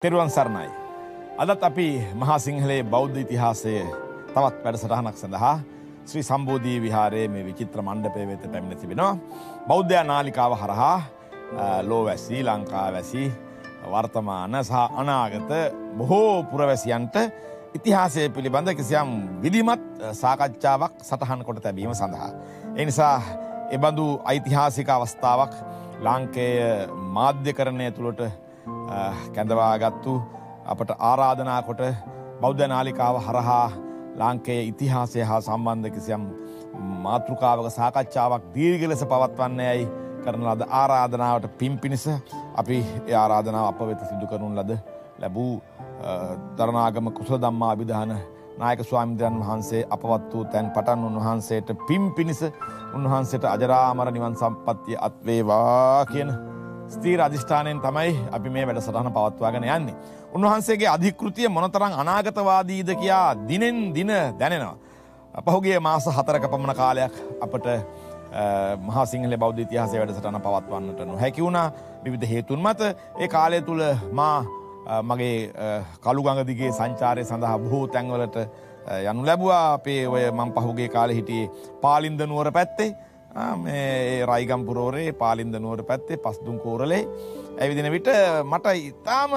තෙරුවන් සරණයි. අදත් අපි මහා සිංහලයේ බෞද්ධ ඉතිහාසය තවත් වැඩසටහනක් සඳහා ශ්‍රී සම්බෝධී විහාරයේ මේ විචිත්‍ර මණ්ඩපය වෙත පැමිණ තිබෙනවා. බෞද්ධයා නාලිකාව හරහා ලෝවැසි ලංකාවැසි වර්තමාන සහ අනාගත බොහෝ පුරවැසියන්ට ඉතිහාසය පිළිබඳ කිසියම් විධිමත් සාකච්ඡාවක් සටහන් කොට තැබීම සඳහා. එනිසා එබඳු ඓතිහාසික අවස්ථාවක් ලාංකේය මාධ්‍යකරණය තුළට කැඳවාගත්තු අපට ආරාධනාකොට බෞද්ධ නාලිකාව හරහා ලාංකයේ ඉතිහාසය හා සම්බන්ධ කිසියම් මාතෘකාවක සාකච්ඡාවක් දීර්ග ලෙස පවත්වන්න ඇයි කරන ලද ආරාධනාවට පින් පිණිස අපි ආරාධනාව අප වෙත සිදු කරුන් ලද ලැබූ දරනාගම කුසල දම්මා අභිධාන නායක ස්වාමිදයන් වහන්සේ අපවත් වූ තැන් පටන් උන්වහන්සේට පින් පිණිස උන්වහන්සේට අජරාමර නිවන් සම්පත්තිය අත්වේවා කියන ස්තීර අධිෂ්ඨානයෙන් තමයි අපි මේ වැඩ සටහන පවත්වාගෙන යන්නේ. උන්වහන්සේගේ අධිකෘතිය මොනතරං අනාගතවාදීද කියා දිනෙන් දින දැනෙනවා. පහුගේ මාස හතරක පමණ කාලයක් අපට මහා සිංහල බෞද්ධ ඉතිහාසය වැඩසටන පවත්වන්නට නො හැකි වුණා විවිධ හේතුන් මත ඒ කාලය තුළ මා මගේ කළුගඟදිගේ සංචාරය සඳහා බොහෝ තැන්වලට යනු ලැබවා අපේ ඔය මං පහුගේ කාල හිටියේ පාලින්ද නුවර පැත්තේ මේ රයිගම්පුරෝරේ පාලින්ද නුවර පැත්තේ පස්දුම් කෝරලේ ඇවිදින විට මට ඉතාම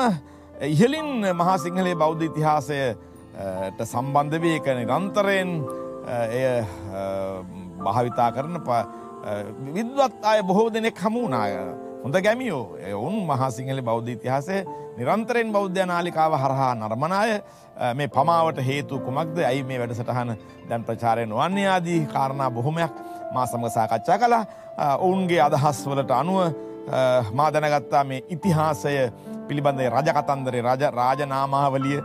ඉහලින් මහා සිංහලයේ බෞද්ධ ඉතිහාසයට සම්බන්ධ වී කන ගන්තරයෙන් එය භාවිතා කරන විද්වත් අය බොහෝ දෙනෙක් හමුණනාය හොඳ ගැමියෝ ඔවුන් මහා සිංහල බෞද්ධ ඉතිහාසය නිරන්තරයෙන් බෞද්ධ නාලිකාව හරහා නර්මණය මේ පමාවට හේතු කුමක්ද ඇයි මේ වැඩසටහන දැන් ප්‍රචාරය නොවන්නේ ආදී කාරණා බොහොමයක් මා සමඟ සාකච්ඡා කළා ඔවුන්ගේ අදහස් වලට අනුව මා දැනගත්තා මේ ඉතිහාසය පිළිබඳේ රජකතන්දරේ රජ රාජනාමාවලිය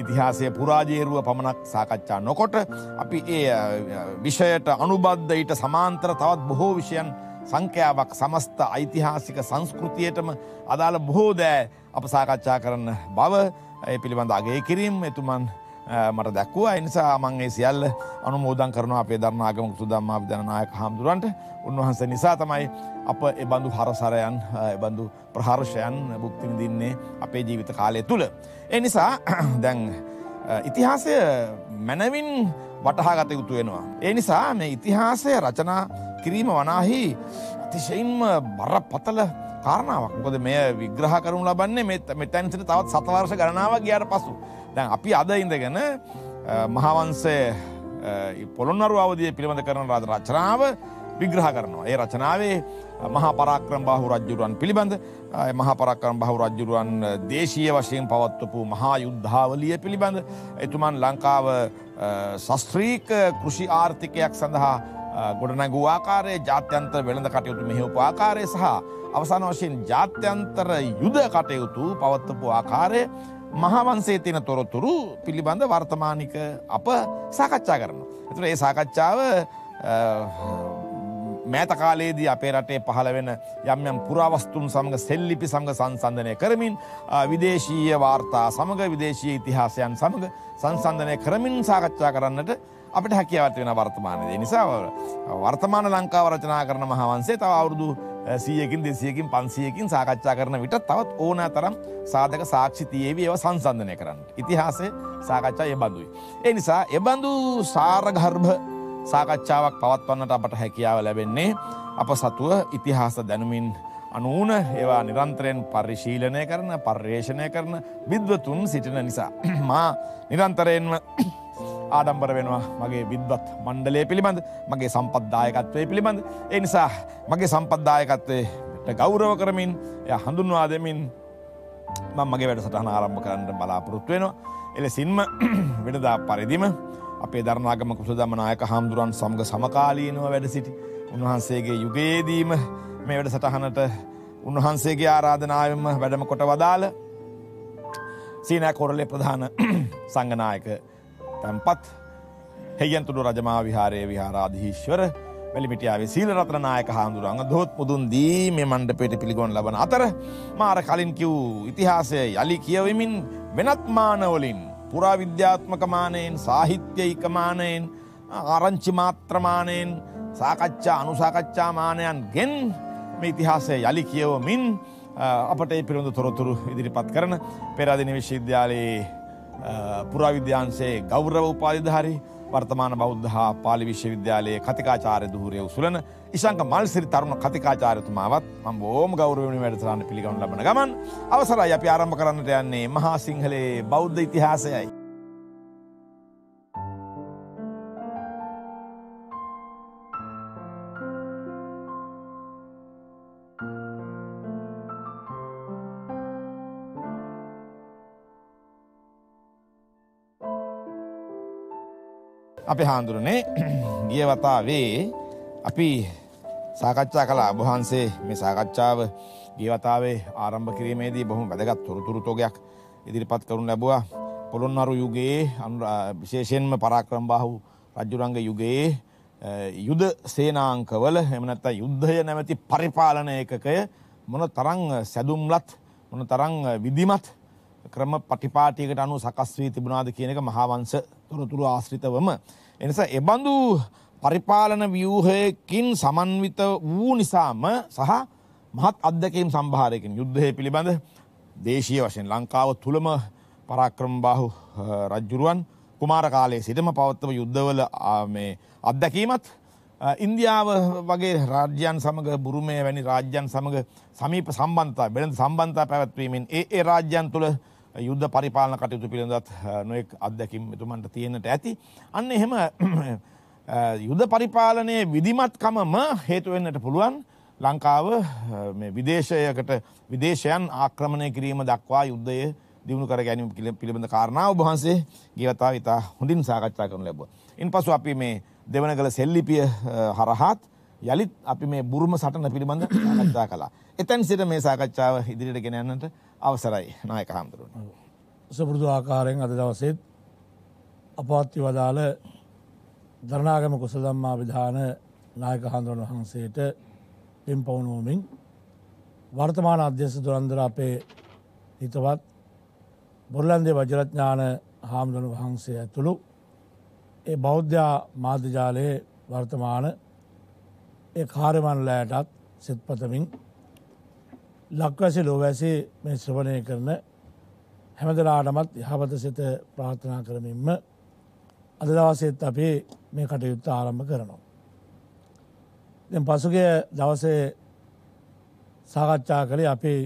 ඉතිහාසය පුරාජේරුව පමණක් සාකච්ඡා නොකොට අපි ඒ විෂයට අනුබද්ධ සමාන්තර තවත් බොහෝ විෂයන් සංඛ්‍යාවක් සමස්ත ඓතිහාසික සංස්කෘතියටම අදාළ බොහෝ දෑ අප සාකච්ඡා කරන්න බව ඒ පිළිබඳ අගේ කිරීම් එතුමන් මට දැක්වුව අනිසා මංගේ සියල්ල අනුමෝදන් කරන අපේ ධර්මාගම තුදම්මා විදනනායක හාමුදුරුවන්ට උන්වහන්ස නිසා තමයි අප එබඳු හරසරයන් එබඳු ප්‍රහර්ෂයන් බුක්තිවිදින්නේ අපේ ජීවිත කාලය තුළ. ඒ නිසා දැන් ඉතිහාසය මැනවින් වටහාගත යුතු වෙනවා. ඒ නිසා මේ ඉතිහාසය රචනා කිරීම වනාහි අතිශයින්ම බරපතල කාරණාවක් මොකද මේ විග්‍රහ කරනු ලබන්නේ මෙතැන් සිට තවත් සතවර්ෂ ගණනාවක් ගියාට පසු. දැන් අපි අද ඉඳගෙන මහාවන්සේ පොළොන්නරු අවධිය පිළිබඳ කරන රාද රචනාව විග්‍රහ කරනවා. ඒ රචනාවේ මහා පරාක්‍රම බාහු රජ්ජුරුවන් පිළිබඳ මහා පරාක්‍රම බාහු රජ්ජුරුවන් දේශීය වශයෙන් පවත්වපු මහා යුද්ධාවලිය පිළිබඳ එතුමන් ලංකාව ශස්ත්‍රීක කෘෂි ආර්ථිකයක් සඳහා ගොඩනැගූ ආකාරයේ ජාත්‍යන්තර වෙළඳ කටයුතු මෙහෙවපු ආකාරය සහ අවසාන වශයෙන් ජාත්‍යන්තර යුද කටයුතු පවත්වපු ආකාරය මහාවන්සේ තියෙන තොරොතුරු පිළිබඳ වර්තමානික අප සාකච්ඡා කරන. එතුට ඒ සාකච්ඡාව මෑතකාලයේදී අපේ රටේ පහළ වෙන යම් යම් පුරාවස්තුන් සමඟ සෙල්ලිපි සමඟ සංසන්ධනය කරමින් විදේශීය වාර්තා සමඟ විදේශීය ඉතිහාසයන් සමඟ සංසන්ධනය කරමින් සාකච්ඡා කරන්නට අපිට හැකියාවත් වෙන වර්තමානයේ නිසා වර්තමාන ලංකාව රචනා කරන මහාවන්සේ තව අවුරුදු සියකින් දෙසියකින් පන්සියකින් සාකච්ඡා කරන විට තවත් ඕනෑ තරම් සාධක සාක්ෂිතියේවි ඒව සංසන්ධනය කරන්න. ඉතිහාසේ සාකච්ඡා එබඳුයි. ඒ නිසා එබඳු සාරගර්භ සාකච්ඡාවක් පවත්වන්නට අපට හැකියාව ලැබෙන්නේ අප සතුව ඉතිහාස දැනුමින් අනුවන ඒවා නිරන්තරයෙන් පරිශීලනය කරන පර්යේෂණය කරන විද්වතුන් සිටින නිසා. මා නිරන්තරයෙන්ම ආඩම්බර වෙනවා මගේ විද්වත් මණ්ඩලය පිළිබඳ මගේ සම්පද්දායකත්වය පිළිබඳ ඒ නිසා මගේ සම්පද්දායකත්වයට ගෞරව කරමින් ය හඳුන්වා දෙමින් මං මගේ වැඩසටහන ආරම්භ කරන්න බලාපොරොත්තු වෙනවා එලෙසින්ම වෙනදා පරිදිම අපේ ධර්මාගම කුස දමනායක හාමුදුරන් සමග සමකාලීනව වැඩ සිටි උන්වහන්සේගේ යුගයේදීම මේ වැඩ සටහනට උන්වහන්සේගේ ආරාධනාවම වැඩම කොට වදාළ සීනෑ කොරලේ ප්‍රධාන සංගනායක තැන්පත් හෙයන්තුළු රජමා විහාරයේ විහාරාධිශවර වැලිමිටියාවේ සීලරත්න නායක හාමුදුරුවන් දොහොත් පුදුන් දී මේ මණ්ඩපයට පිළිගොන් ලබන අතර මාර කලින් කිව් ඉතිහාසය යලි කියවමින් වෙනත් මානවලින් පුරාවිද්‍යාත්මක මානයෙන් සාහිත්‍යයික මානයෙන් ආරංචි මාත්‍රමානයෙන් සාකච්ඡා අනුසාකච්ඡා මානයන් ගෙන් මේ ඉතිහාසය යළි කියවමින් අපට ඒ පිළිබඳ තොරතුරු ඉදිරිපත් කරන පෙරාදින විශ්වවිද්‍යාලයේ පුරාවිද්‍යාන්සේ ගෞරව උපාධිධාරී වර්තමාන බෞද්ධ හා පාලි විශ්වවිද්‍යාලයේ කතිකාචාර්ය ධූරය උසුලන ඉශංක මල්සිරි තරුණ කතිකාචාර්යතුමාවත් මම බොහොම ගෞරවයෙන් වැඩසටහන පිළිගනු ලබන ගමන් අවසරයි අපි ආරම්භ කරන්නට යන්නේ මහා සිංහලයේ බෞද්ධ ඉතිහාසයයි අපේ හාමුදුරනේ ගිය වතාවේ අපි සාකච්ඡා කළා ඔබ වහන්සේ මේ සාකච්ඡාව ගිය වතාවේ ආරම්භ කිරීමේදී බොහොම වැදගත් තොරතුරු තොගයක් ඉදිරිපත් කරනු ලැබුවා පොළොන්නරු යුගයේ විශේෂයෙන්ම පරාක්‍රමබාහු රජුරංග යුගයේ යුද සේනාංකවල එහෙම නැත්නම් යුද්ධය නැමැති පරිපාලන ඒකකය මොන තරම් සැදුම්ලත් මොන තරම් විධිමත් ක්‍රම පටිපාටියකට අනුව සකස් වී තිබුණාද කියන එක මහාවංශ තොරතුරු ආශ්‍රිතවම එනිසා එබඳු පරිපාලන ව්‍යූහයකින් සමන්විත වූ නිසාම සහ මහත් අදකම් සම්භාරයකින් යුද්ධය පිළිබඳ දේශය වශයෙන් ලංකාව තුළම පරාක්‍රම්බාහු රජ්ජුරුවන් කුමාර කාලයේ සිටම පවත්තම යුද්ධවල මේ අත්දැකීමත් ඉන්දියාව වගේ රාජ්‍යයන් සමඟ බුරුමය වැනි රාජ්‍යයන් සමඟ සමීප සම්බන්තා බෙළඳ සම්බන්තා පැවැත්වීමෙන් ඒ රාජ්‍යන් තුළ යුද්ධ පරිපාලන කටයුතු පිළිඳත් නොයෙක් අත්දැකින් එතුමන්ට තියෙනට ඇති. අන්න එහෙම යුද පරිපාලනයේ විදිමත්කමම හේතුවෙන්නට පුළුවන් ලංකාව විදේශයකට විදේශයන් ආක්‍රමණය කිරීම දක්වා යුද්ධයේ දියුණු කර ගැනීම පිළිබඳ කාරණාව වහන්සේ ගේවතාව ඉතා හොඳින් සාකච්ඡා කරන ලැබ. ඉන් පසු අපි මේ දෙවන කළ සෙල්ලිපිය හරහාත් යළිත් අපි මේ බුරුම සටන පිළිබඳ කතා කලා. එතැන් සිට මේ සාකච්ඡාව ඉදිරිට ගෙන යන්නට අවසරයි නායක හාමුදුරුවන්. සපුරුදු ආකාරයෙන් අද දවසෙත් අපාත්‍ය වදාළ දරණාගම කුසල ධම්මා විධාන නායක හාමුදුරුවන් වහන්සේට පින් පවුනෝමින් වර්තමාන අධ්‍යක්ෂ දුරන්දර අපේ හිතවත් බොරලන්දේ වජරඥාන හාමුදුරුවන් වහන්සේ ඇතුළු ඒ බෞද්ධ මාධ්‍යජාලයේ වර්තමාන ඒ කාර්යමණ්ඩලයටත් සිත්පතමින් ලක්වැසි ලෝවැසේ මේ ශ්‍රවණය කරන හැමදලාටමත් යහපත සිත ප්‍රාථනා කරමින්ම අදදවසෙත් අපේ මේ කටයුත්ත ආරම්භ කරනවා. දෙ පසුගිය දවසේ සාකච්ඡා කළේ අපේ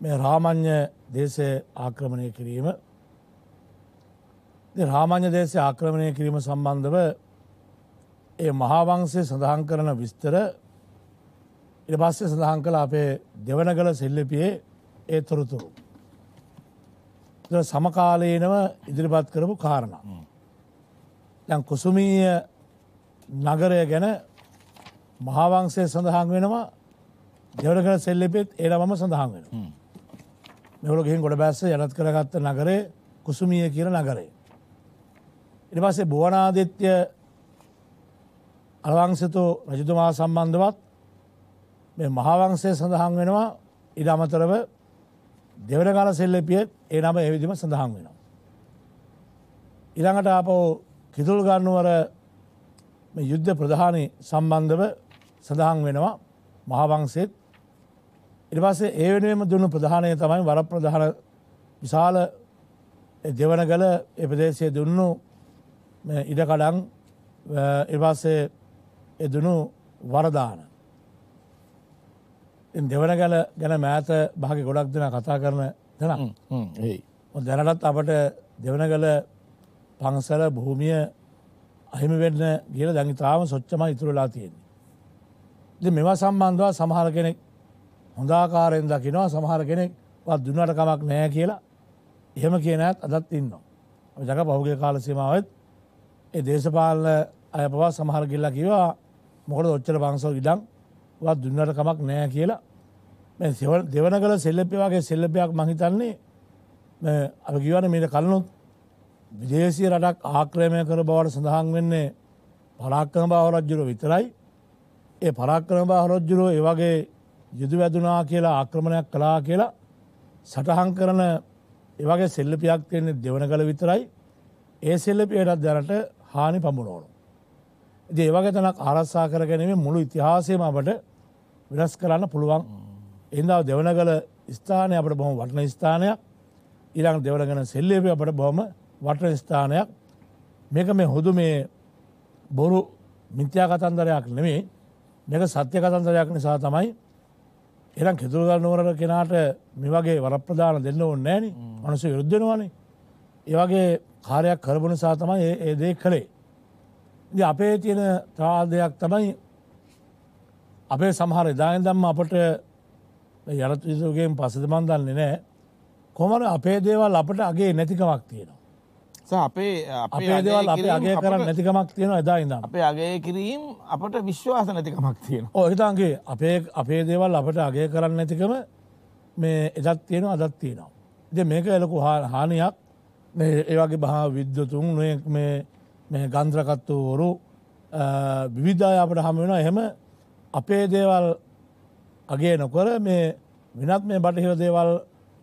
මේ රාමං්්‍ය දේශය ආක්‍රමණය කිරීම රාමං්්‍ය දේශය ආක්‍රමණය කිරීම සම්බන්ධව ඒ මහාවංසේ සඳහන් කරන විස්තර ඉට පස්සේ සඳහන් කළ අපේ දෙවනගල සෙල්ලපියේ ඒ තොරතුරු. සමකාලයනව ඉදිරිපත් කරපු කාරණ. දැන් කුසුමීය නගරය ගැන මහාවංසය සඳහන් වෙනවා දෙවනගල සෙල්ලිපෙත් ඒල මම සඳහන් වෙන. මෙවල ගෙන් ගොඩ බැස්ස යනත් කරගත්ත නගරේ කුසුමිය කියන නගරේ. ඉට පස්සේ බෝනාදිත්‍ය අලවංසතු රජතුමා සම්බන්ධවත් මේ මහාවංශය සඳහන් වෙනවා ඉඩ අමතරව දෙවනගල සෙල්ලපිය ඒ නම එවිදිම සඳහන් වෙනවා. ඉළඟට ආපෝ කිතුල් ගන්නුවර යුද්ධ ප්‍රධානි සම්බන්ධව සඳහන් වෙනවා මහාවංසෙත් ඉරිවාසේ ඒ වෙනුවම දුන්නු ප්‍රධානය තමයි වර ප්‍රධාන විශාල දෙවනගල එපදේශය දුන්නු ඉඩකඩන් ඉරිවාසේ එදනු වරදාන දෙවන ගැල ගැන මෑත භාග ගොඩක් දෙන කතා කරන දෙන දැනටත් අපට දෙවන කළ පංසල භූමිය අහිමි වෙන්න කියල දැඟි තාම සොච්චම ඉතුරලා තියෙන්නේ. ඉති මෙවා සම්බන්ධවා සමහර කෙනෙක් හොඳාකාරයෙන් දකිනවා සමහර කෙනෙක් වත් දුන්නට කමක් නෑ කියලා එහෙම කියනත් අදත් ඉන්නවා. ජක පහුගේ කාල සීමාවත් ඒ දේශපාලන අය පවා සමහර ගිල්ලා කිවා මොකට ඔච්චර පංසල් ඉඩක් වත් දුන්නට කමක් නෑ කියලා සෙවල් දෙවන කළ සෙල්ලපිවාගේ සෙල්ලපයක් මහිතන්නේ අප කිවන මීට කලනුත් විදේශී රටක් ආක්‍රමය කර බවට සඳහන් වෙන්නේ පරාක්කන බාහරජ්ජුර විතරයි ඒ පරාක්කන බාහරොජ්ජුරෝ ඒවගේ යුදු වැදුනා කියලා ආක්‍රමණයක් කලා කියලා සටහන් කරන ඒවගේ සෙල්ලපියක් තියන්නේ දෙවන කළ විතරයි ඒ සෙල්ලපියටත් දැනට හානි පමුණෝනු. ඒවගේ තනක් ආරස්සා කරගැනීම මුළු ඉතිහාසයම අපට වෙනස් කරන්න පුළුවන් එදාව දෙවනගල ස්ථානය අපට බොහොම වටන ස්ථානයක් ඉරං දෙවලගෙන සෙල්ලේපය අපට බොහොම වටන ස්ථානයක් මේක මේ හුදු මේ බොරු මිත්‍යා කතන්දරයක් නෙමේ මේක සත්‍ය කතන්දරයක් නිසා තමයි එරම් කෙතුරුගල් නුවරට කෙනාට මේ වගේ වරප්‍රදාන දෙන්න ඕන්න ෑන මනුස යුද්ධෙනවානේ ඒවගේ කාරයක් කරපු නිසා තමයි ඒ දේ කළේ. අපේ තියෙන ත්‍රාදයක් තමයි අපේ සමහර එදාගෙන් දම්ම අපට යලත්විසුගෙන් පසද මන්දන්නේ නෑ කොමන අපේ දේවල් අපට අගේ නැතිකමක් තියෙනවා අපේ අපේ දේවල් අපේ අගේ කරන්න නැතිකමක් තියෙන එදා ඉඳ අපේ අගේ කිරීම් අපට විශ්වාස නැතිකමක් තියෙන ඔහිතන්ගේ අපේ අපේ දේවල් අපට අගේ කරන්න නැතිකම මේ එදත් තියෙන අදත් තියෙනවා ඉති මේක එලකු හානියක් ඒවගේ බහා විද්‍යතුන් මේ ගන්ත්‍රකත්වවරු විවිධාය අපට හම වෙන එහෙම අපේ දේවල් අගේ නොකර මේ වෙනත් මේ බටහිර දේවල්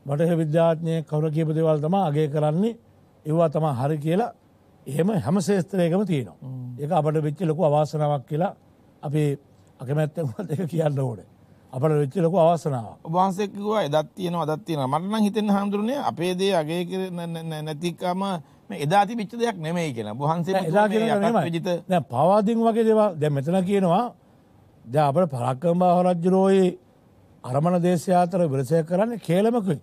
බටහිර විද්‍යාඥය කවර කියපු දේවල් තමා අගේ කරන්නේ ඒවා තමා හරි කියලා එහෙම හැම ශේස්ත්‍රයකම තියෙනවා ඒක අපට වෙච්ච ලොකු අවාසනාවක් කියලා අපි අකමැත්තමත් ඒක කියන්න ඕනේ අපට වෙච්ච ලොකු අවාසනාවක් ඔබවහන්සේකිවා එදත් තියෙනවා අදත් තියෙනවා මට නම් හිතෙන්න හඳුරුනේ අපේ දේ අගේ නැතිකම මේ එදා තිබිච්ච දෙයක් නෙමෙයි කියලා ඔබවහන්සේ එදා කියලා නෙමෙයි දැන් පවාදින් වගේ දේවල් දැන් මෙතන කියනවා ද අපට පරක්කම්බා හොරජ්ජරෝයේ අරමණ දේශය අතර විරසය කරන්න කේලමකයි.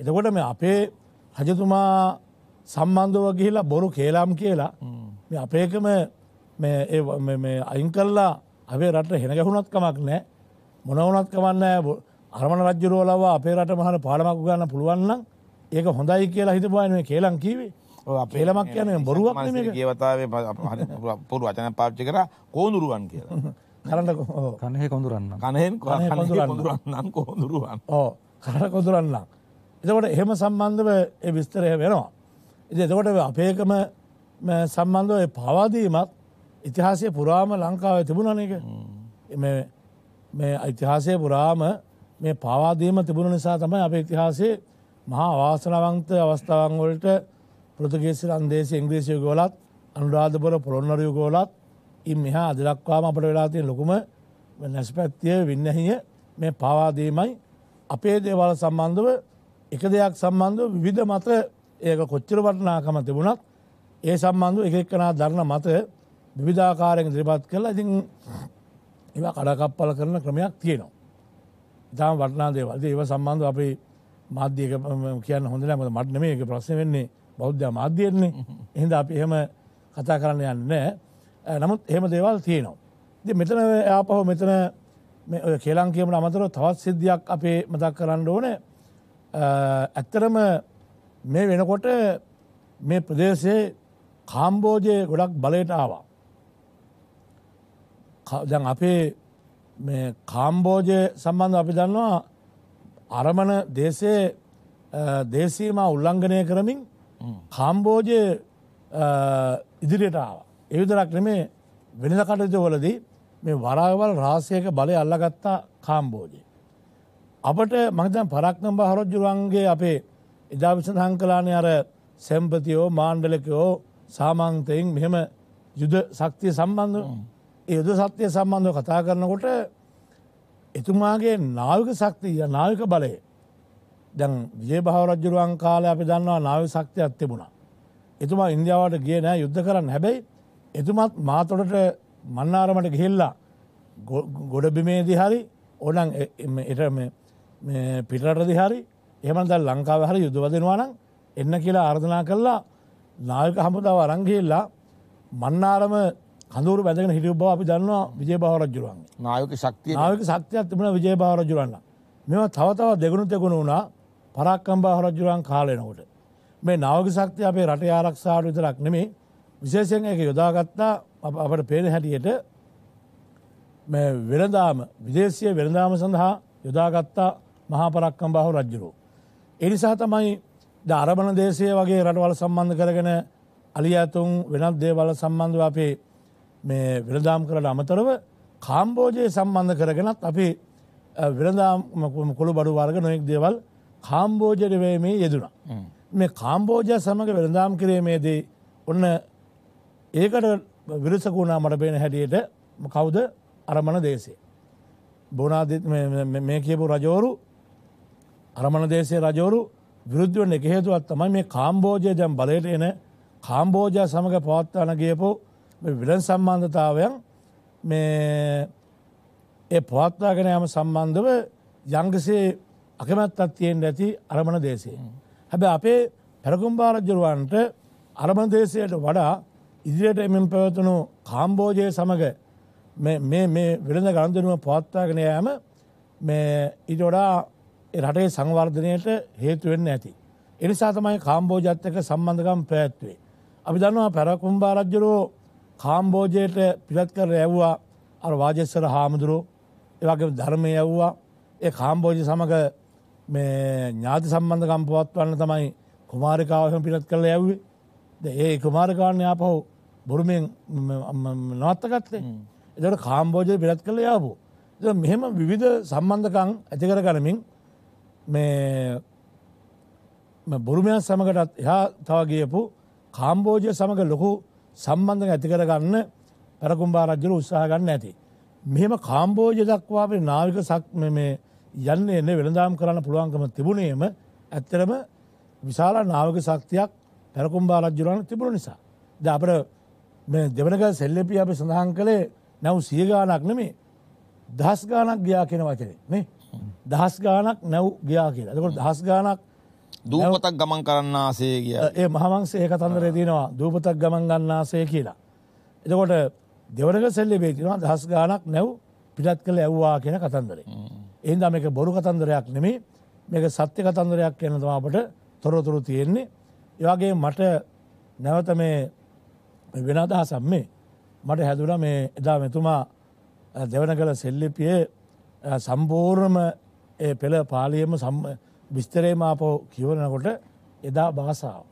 එතකොට මේ අපේ රජතුමා සම්බන්ධව ගිහිලා බොරු කේලාම් කියලා අපේකම අයින් කල්ලා අපේ රට හෙනගැහුණත් කමක් නෑ මොනවනත් කමන්න අරමණ රජ්ජුරෝලව අපේ රට මහන පාලමක් ගන්න පුළුවන්නම් ඒක හොඳයි කියලා හිතපාන මේ කේලම් කීවේ පේලමක් යන බොරුවක් ගවතාව පුරු වචන පාච්චි කර කෝනුරුවන් කියලා කරට කනෙහි කොඳුරන්න කනෙන් කොඳුරන්නම් කොඳුරුවන් ඕ කරට කොඳුරන්නම්. එතකොට එහෙම සම්බන්ධව විස්තරය වෙනවා. ඉති එතකොට අපේකම සම්බන්ධව පවාදීමත් ඉතිහාසය පුරාම ලංකාව තිබුණන එක මේ ඉතිහාසය පුරාම මේ පවාදීම තිබුණ නිසා තමයි අප ඉතිහාසේ මහා වාසනවංත අවස්ථාවන්වලට පෘතුගේසි අන්දේසි ඉංග්‍රීසිය ගෝලත් අනුරාධපුර පොළොන්නරිය ගෝලත් ඉන් මෙහා අද දක්වාම අපට වෙලා තියෙන ලොකුම නැස්පැත්තිය වින්නහිය මේ පවාදීමයි අපේ දේවල් සම්බන්ධව එක දෙයක් සම්බන්ධව විවිධ මත ඒක කොච්චර වටනාකම තිබුණත් ඒ සම්බන්ධව එක එක්කනා ධර්ණ මත විවිධාකාරයෙන් දිරිපත් කරලා ඉතින් ඒවා කඩකප්පල කරන ක්‍රමයක් තියෙනවා. ඉතාම වටනා දේවල්. ඒව සම්බන්ධව අපි මාධ්‍ය එක කියන්න හොඳ නැහැ. මොකද මට නෙමෙයි ඒක ප්‍රශ්නේ වෙන්නේ බෞද්ධ මාධ්‍යයන්නේ. එහෙනම් අපි එහෙම කතා කරන්න යන්නේ නැහැ. නමුත් එහෙම දේවල් තියෙනවා මෙතන ආපහෝ මෙතන කෙලං කියමට අමතර තවත් සිද්ධියක් අපේ මතක් කරන්න ඕන ඇත්තරම මේ වෙනකොට මේ ප්‍රදේශයේ කාම්බෝජය ගොඩක් බලයට ආවා දැන් අපේ කාම්බෝජය සම්බන්ධ අපි දන්නවා අරමණ දේශයේ දේශීමා උල්ලංඝනය කරමින් කාම්බෝජය ඉදිරියට ආවා එවිතරක් නෙමේ වෙනද කටයුතුවලදී මේ වරාවල් රාසයක බලය අල්ලගත්තා කාම්බෝජය. අපට මගතන් පරක්නම් භාරොජ්ජුරන්ගේ අපේ එදා විසඳහන් කලානය අර සැම්පතියෝ මාණ්ඩලකයෝ සාමාන්තයෙන් මෙහෙම යුද සක්තිය සම්බන්ධ යුද සත්‍යය සම්බන්ධව කතා කරනකොට එතුමාගේ නාවික ශක්තිය නාවික බලය දැන් විජේ භාවරජ්ජුරුවන් කාලය අපි දන්නවා නාව ශක්තියක් තිබුණා. එතුමා ඉන්දියාවට ගිය නෑ යුද්ධ කරන්න හැබැයි එතුමත් මාතොටට මන්නාරමට ගිහිල්ලා ගොඩබිමේදි හරි ඕනන් එට පිටට දිහරි එහමද ලංකාව හරි යුදවදෙනවානම් එන්න කියලා ආර්ධනා කරලා නාල්ක හමුදාව අරංගිල්ලා මන්නාරම කඳුරු බැඳගෙන හිටිය බව අපි දන්නවා විජේ භාවරජුරුවන් නායක ශක්තිය නායක ශක්තියක් තිබුණ විජේ භාවරජුරන්න මෙම තව තව දෙගුණු තෙගුණ වුණා පරක්කම් භාවරජුරුවන් කාලෙනකොට මේ නාවක ශක්තිය අපේ රටේ ආරක්ෂාවට විතරක් නෙමේ විශේෂයෙන් එක යොදාගත්තා අපට පේන හැටියට වෙළදාම විදේශය වෙළදාම සඳහා යොදාගත්තා මහාපරක්කම් බාහු රජ්ජුරෝ. එනිසා තමයි ද අරබණ දේශය වගේ රටවල සම්බන්ධ කරගෙන අලියඇතුන් වෙනත් දේවල සම්බන්ධව අපේ මේ වෙළදාම් කරට අමතරව කාම්බෝජයේ සම්බන්ධ කරගෙනත් අපි වෙළදාම කොළු බඩු වර්ග නොයෙක් දේවල් කාම්බෝජඩවීමේ යෙදුණා. මේ කාම්බෝජය සමඟ වෙළදාම් කිරීමේදී ඔන්න ඒකට විලසකුණා මට පේන හැටියට කවුද අරමණ දේශය. බෝනාධ මේ කියපු රජෝරු අරමණ දේශය රජෝරු විරුද්ධුවන් එක හේතුවත් තමයි මේ කාම්බෝජය ජම් බලයට එන කාම්බෝජය සමඟ පවත්වන ගියපු විලන් සම්බන්ධතාවයන් මේ ඒ පවත්වාගෙන යම සම්බන්ධව යංගසේ අකමැත්තත් තියෙන් ඇති අරමණ දේශය. හැබැ අපේ පැරකුම්බාරජරුවන්ට අරමණ දේශයට වඩා ඉදිරියට එමින් පැවතුණු කාම්බෝජය සමඟ මේ වෙළඳ ගණඳනුව පවත්තාගෙන යෑම මේ ඊට වඩා රටේ සංවර්ධනයට හේතුවෙන්න ඇති. එනිසා තමයි කාම්බෝජත් එක්ක සම්බන්ධකම් පැවැත්වේ. අපි දන්නවා පැරකුම්බා රජ්ජුරෝ කාම්බෝජයට පිළත් කර ඇව්වා අර වාජෙස්සර හාමුදුරුවෝ ඒවගේ ධර්මය ඇව්වා ඒ කාම්බෝජ සමඟ මේ ඥාති සම්බන්ධකම් පවත්වන්න තමයි කුමාරිකාවහම පිළත් කරලා ඇව්වේ ඒ කුමාරකාන්න යාපහු බොරුමෙන් නවත්තකත්තේ එදට කාම්බෝජය පිරත් කළ යාපු මෙහෙම විවිධ සම්බන්ධකං ඇතිකර කරමින් මේ බොරුමයන් සමකටත් එහා තවගියපු කාම්බෝජය සමඟ ලොකු සම්බන්ධක ඇතිකරගන්න පැරකුම්බා රජ්ජල උත්සාහගන්න ඇති. මෙම කාම්බෝජ දක්වාපේ නාවික සක් මේ යන්න එන්න වෙළඳාම් කරන්න පුළුවන්කම තිබුණේම ඇත්තරම විශාල නාවක ශක්තියක් පැරකුම්බාලත් ජුරන තිබුණ නිසා. ද අපට දෙවනක සෙල්ලපිය අපි සඳහන් කළේ නැව් සිය ගානක් නෙමේ දහස් ගානක් ගියා කියෙන වචනේ මේ දහස් ගානක් නැව් ගියා කියලා දකට දහස් ගානක් දූපතක් ගමන් කරන්න ආසේ කිය ඒ මහමන්සේ ඒ කතන්දර තිනවා දූපතක් ගමන් ගන්න ආසේ කියලා. එතකොට දෙවනක සෙල්ලිබේ තිනවා දහස් ගානක් නැව් පිටත් කළ ඇව්වා කියෙන කතන්දරේ. එහින්දා මේක බොරු කතන්දරයක් නෙමේ මේක සත්‍ය කතන්දරයක් කියන තම අපට තොරතුරු තියෙන්නේ ඒවාගේ මට නැවත මේ වෙන අදහසම් මේ මට හැදුන මේ එදා මෙතුමා දෙවන කළ සෙල්ලිපිය සම්පූර්ණම ඒ පෙළ පාලියම විස්තරේම අපෝ කියවනකොට එදා භාසාාව.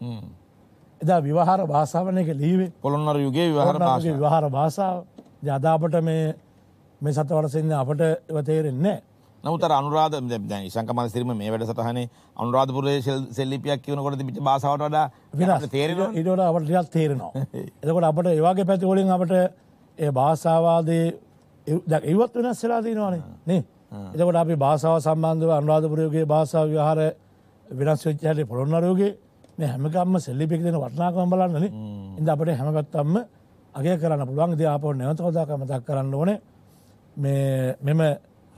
එදා විවාහර භාසාාවන එක ලීවේ පොළොන්නර යුගේ විවාහර භාසාාව ජදාපට මේ මේ සතවරසන්න අපට වතේරෙන්නේ නමුතර අනුරාධ දැන් ශංකමන් සිරිම මේ වැඩ සටහනේ අනුරාධපුරයේ සෙල්ලිපියක් කියනකොට තිබිච්ච භාෂාවට වඩා වෙනස් තේරෙනවා ඊට වඩා අපට ටිකක් තේරෙනවා එතකොට අපට ඒ වගේ පැති වලින් අපට ඒ භාෂාවාදයේ දැන් ඒවත් වෙනස් වෙලා තියෙනවානේ නේ එතකොට අපි භාෂාව සම්බන්ධව අනුරාධපුරයේ භාෂා විහාර වෙනස් වෙච්ච හැටි පොළොන්නරුවේ මේ හැම ගම්ම සෙල්ලිපියක දෙන වටිනාකම බලන්නනේ ඉතින් අපිට හැම පැත්තම අගය කරන්න පුළුවන් ඉතින් ආපහු නැවත කවදාකම මතක් කරන්න ඕනේ මේ මෙම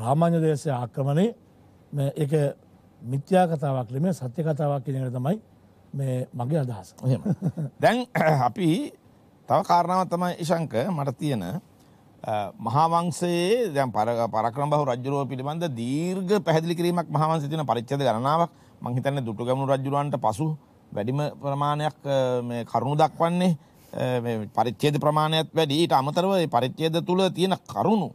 රාමාන්‍ය දේශය ආක්‍රමණය එක මිත්‍යා කතාවක් ලෙමේ සත්‍ය කතාවක් කියනකට තමයි මේ මගේ අදහස දැන් අපි තව කාරණාව තමයි ඉශංක මට තියෙන මහාවංසේ දැන් පරක්‍රම බහු රජුරෝ පිළිබඳ දීර්ඝ පැහැදිලි කිරීමක් මහාවංශයේ තියෙන පරිච්ඡේද ගණනාවක් මම හිතන්නේ දුටුගැමුණු රජුරවන්ට පසු වැඩිම ප්‍රමාණයක් මේ කරුණු දක්වන්නේ මේ පරිච්ඡේද ප්‍රමාණයත් වැඩි ඊට අමතරව මේ පරිච්ඡේද තුල තියෙන කරුණු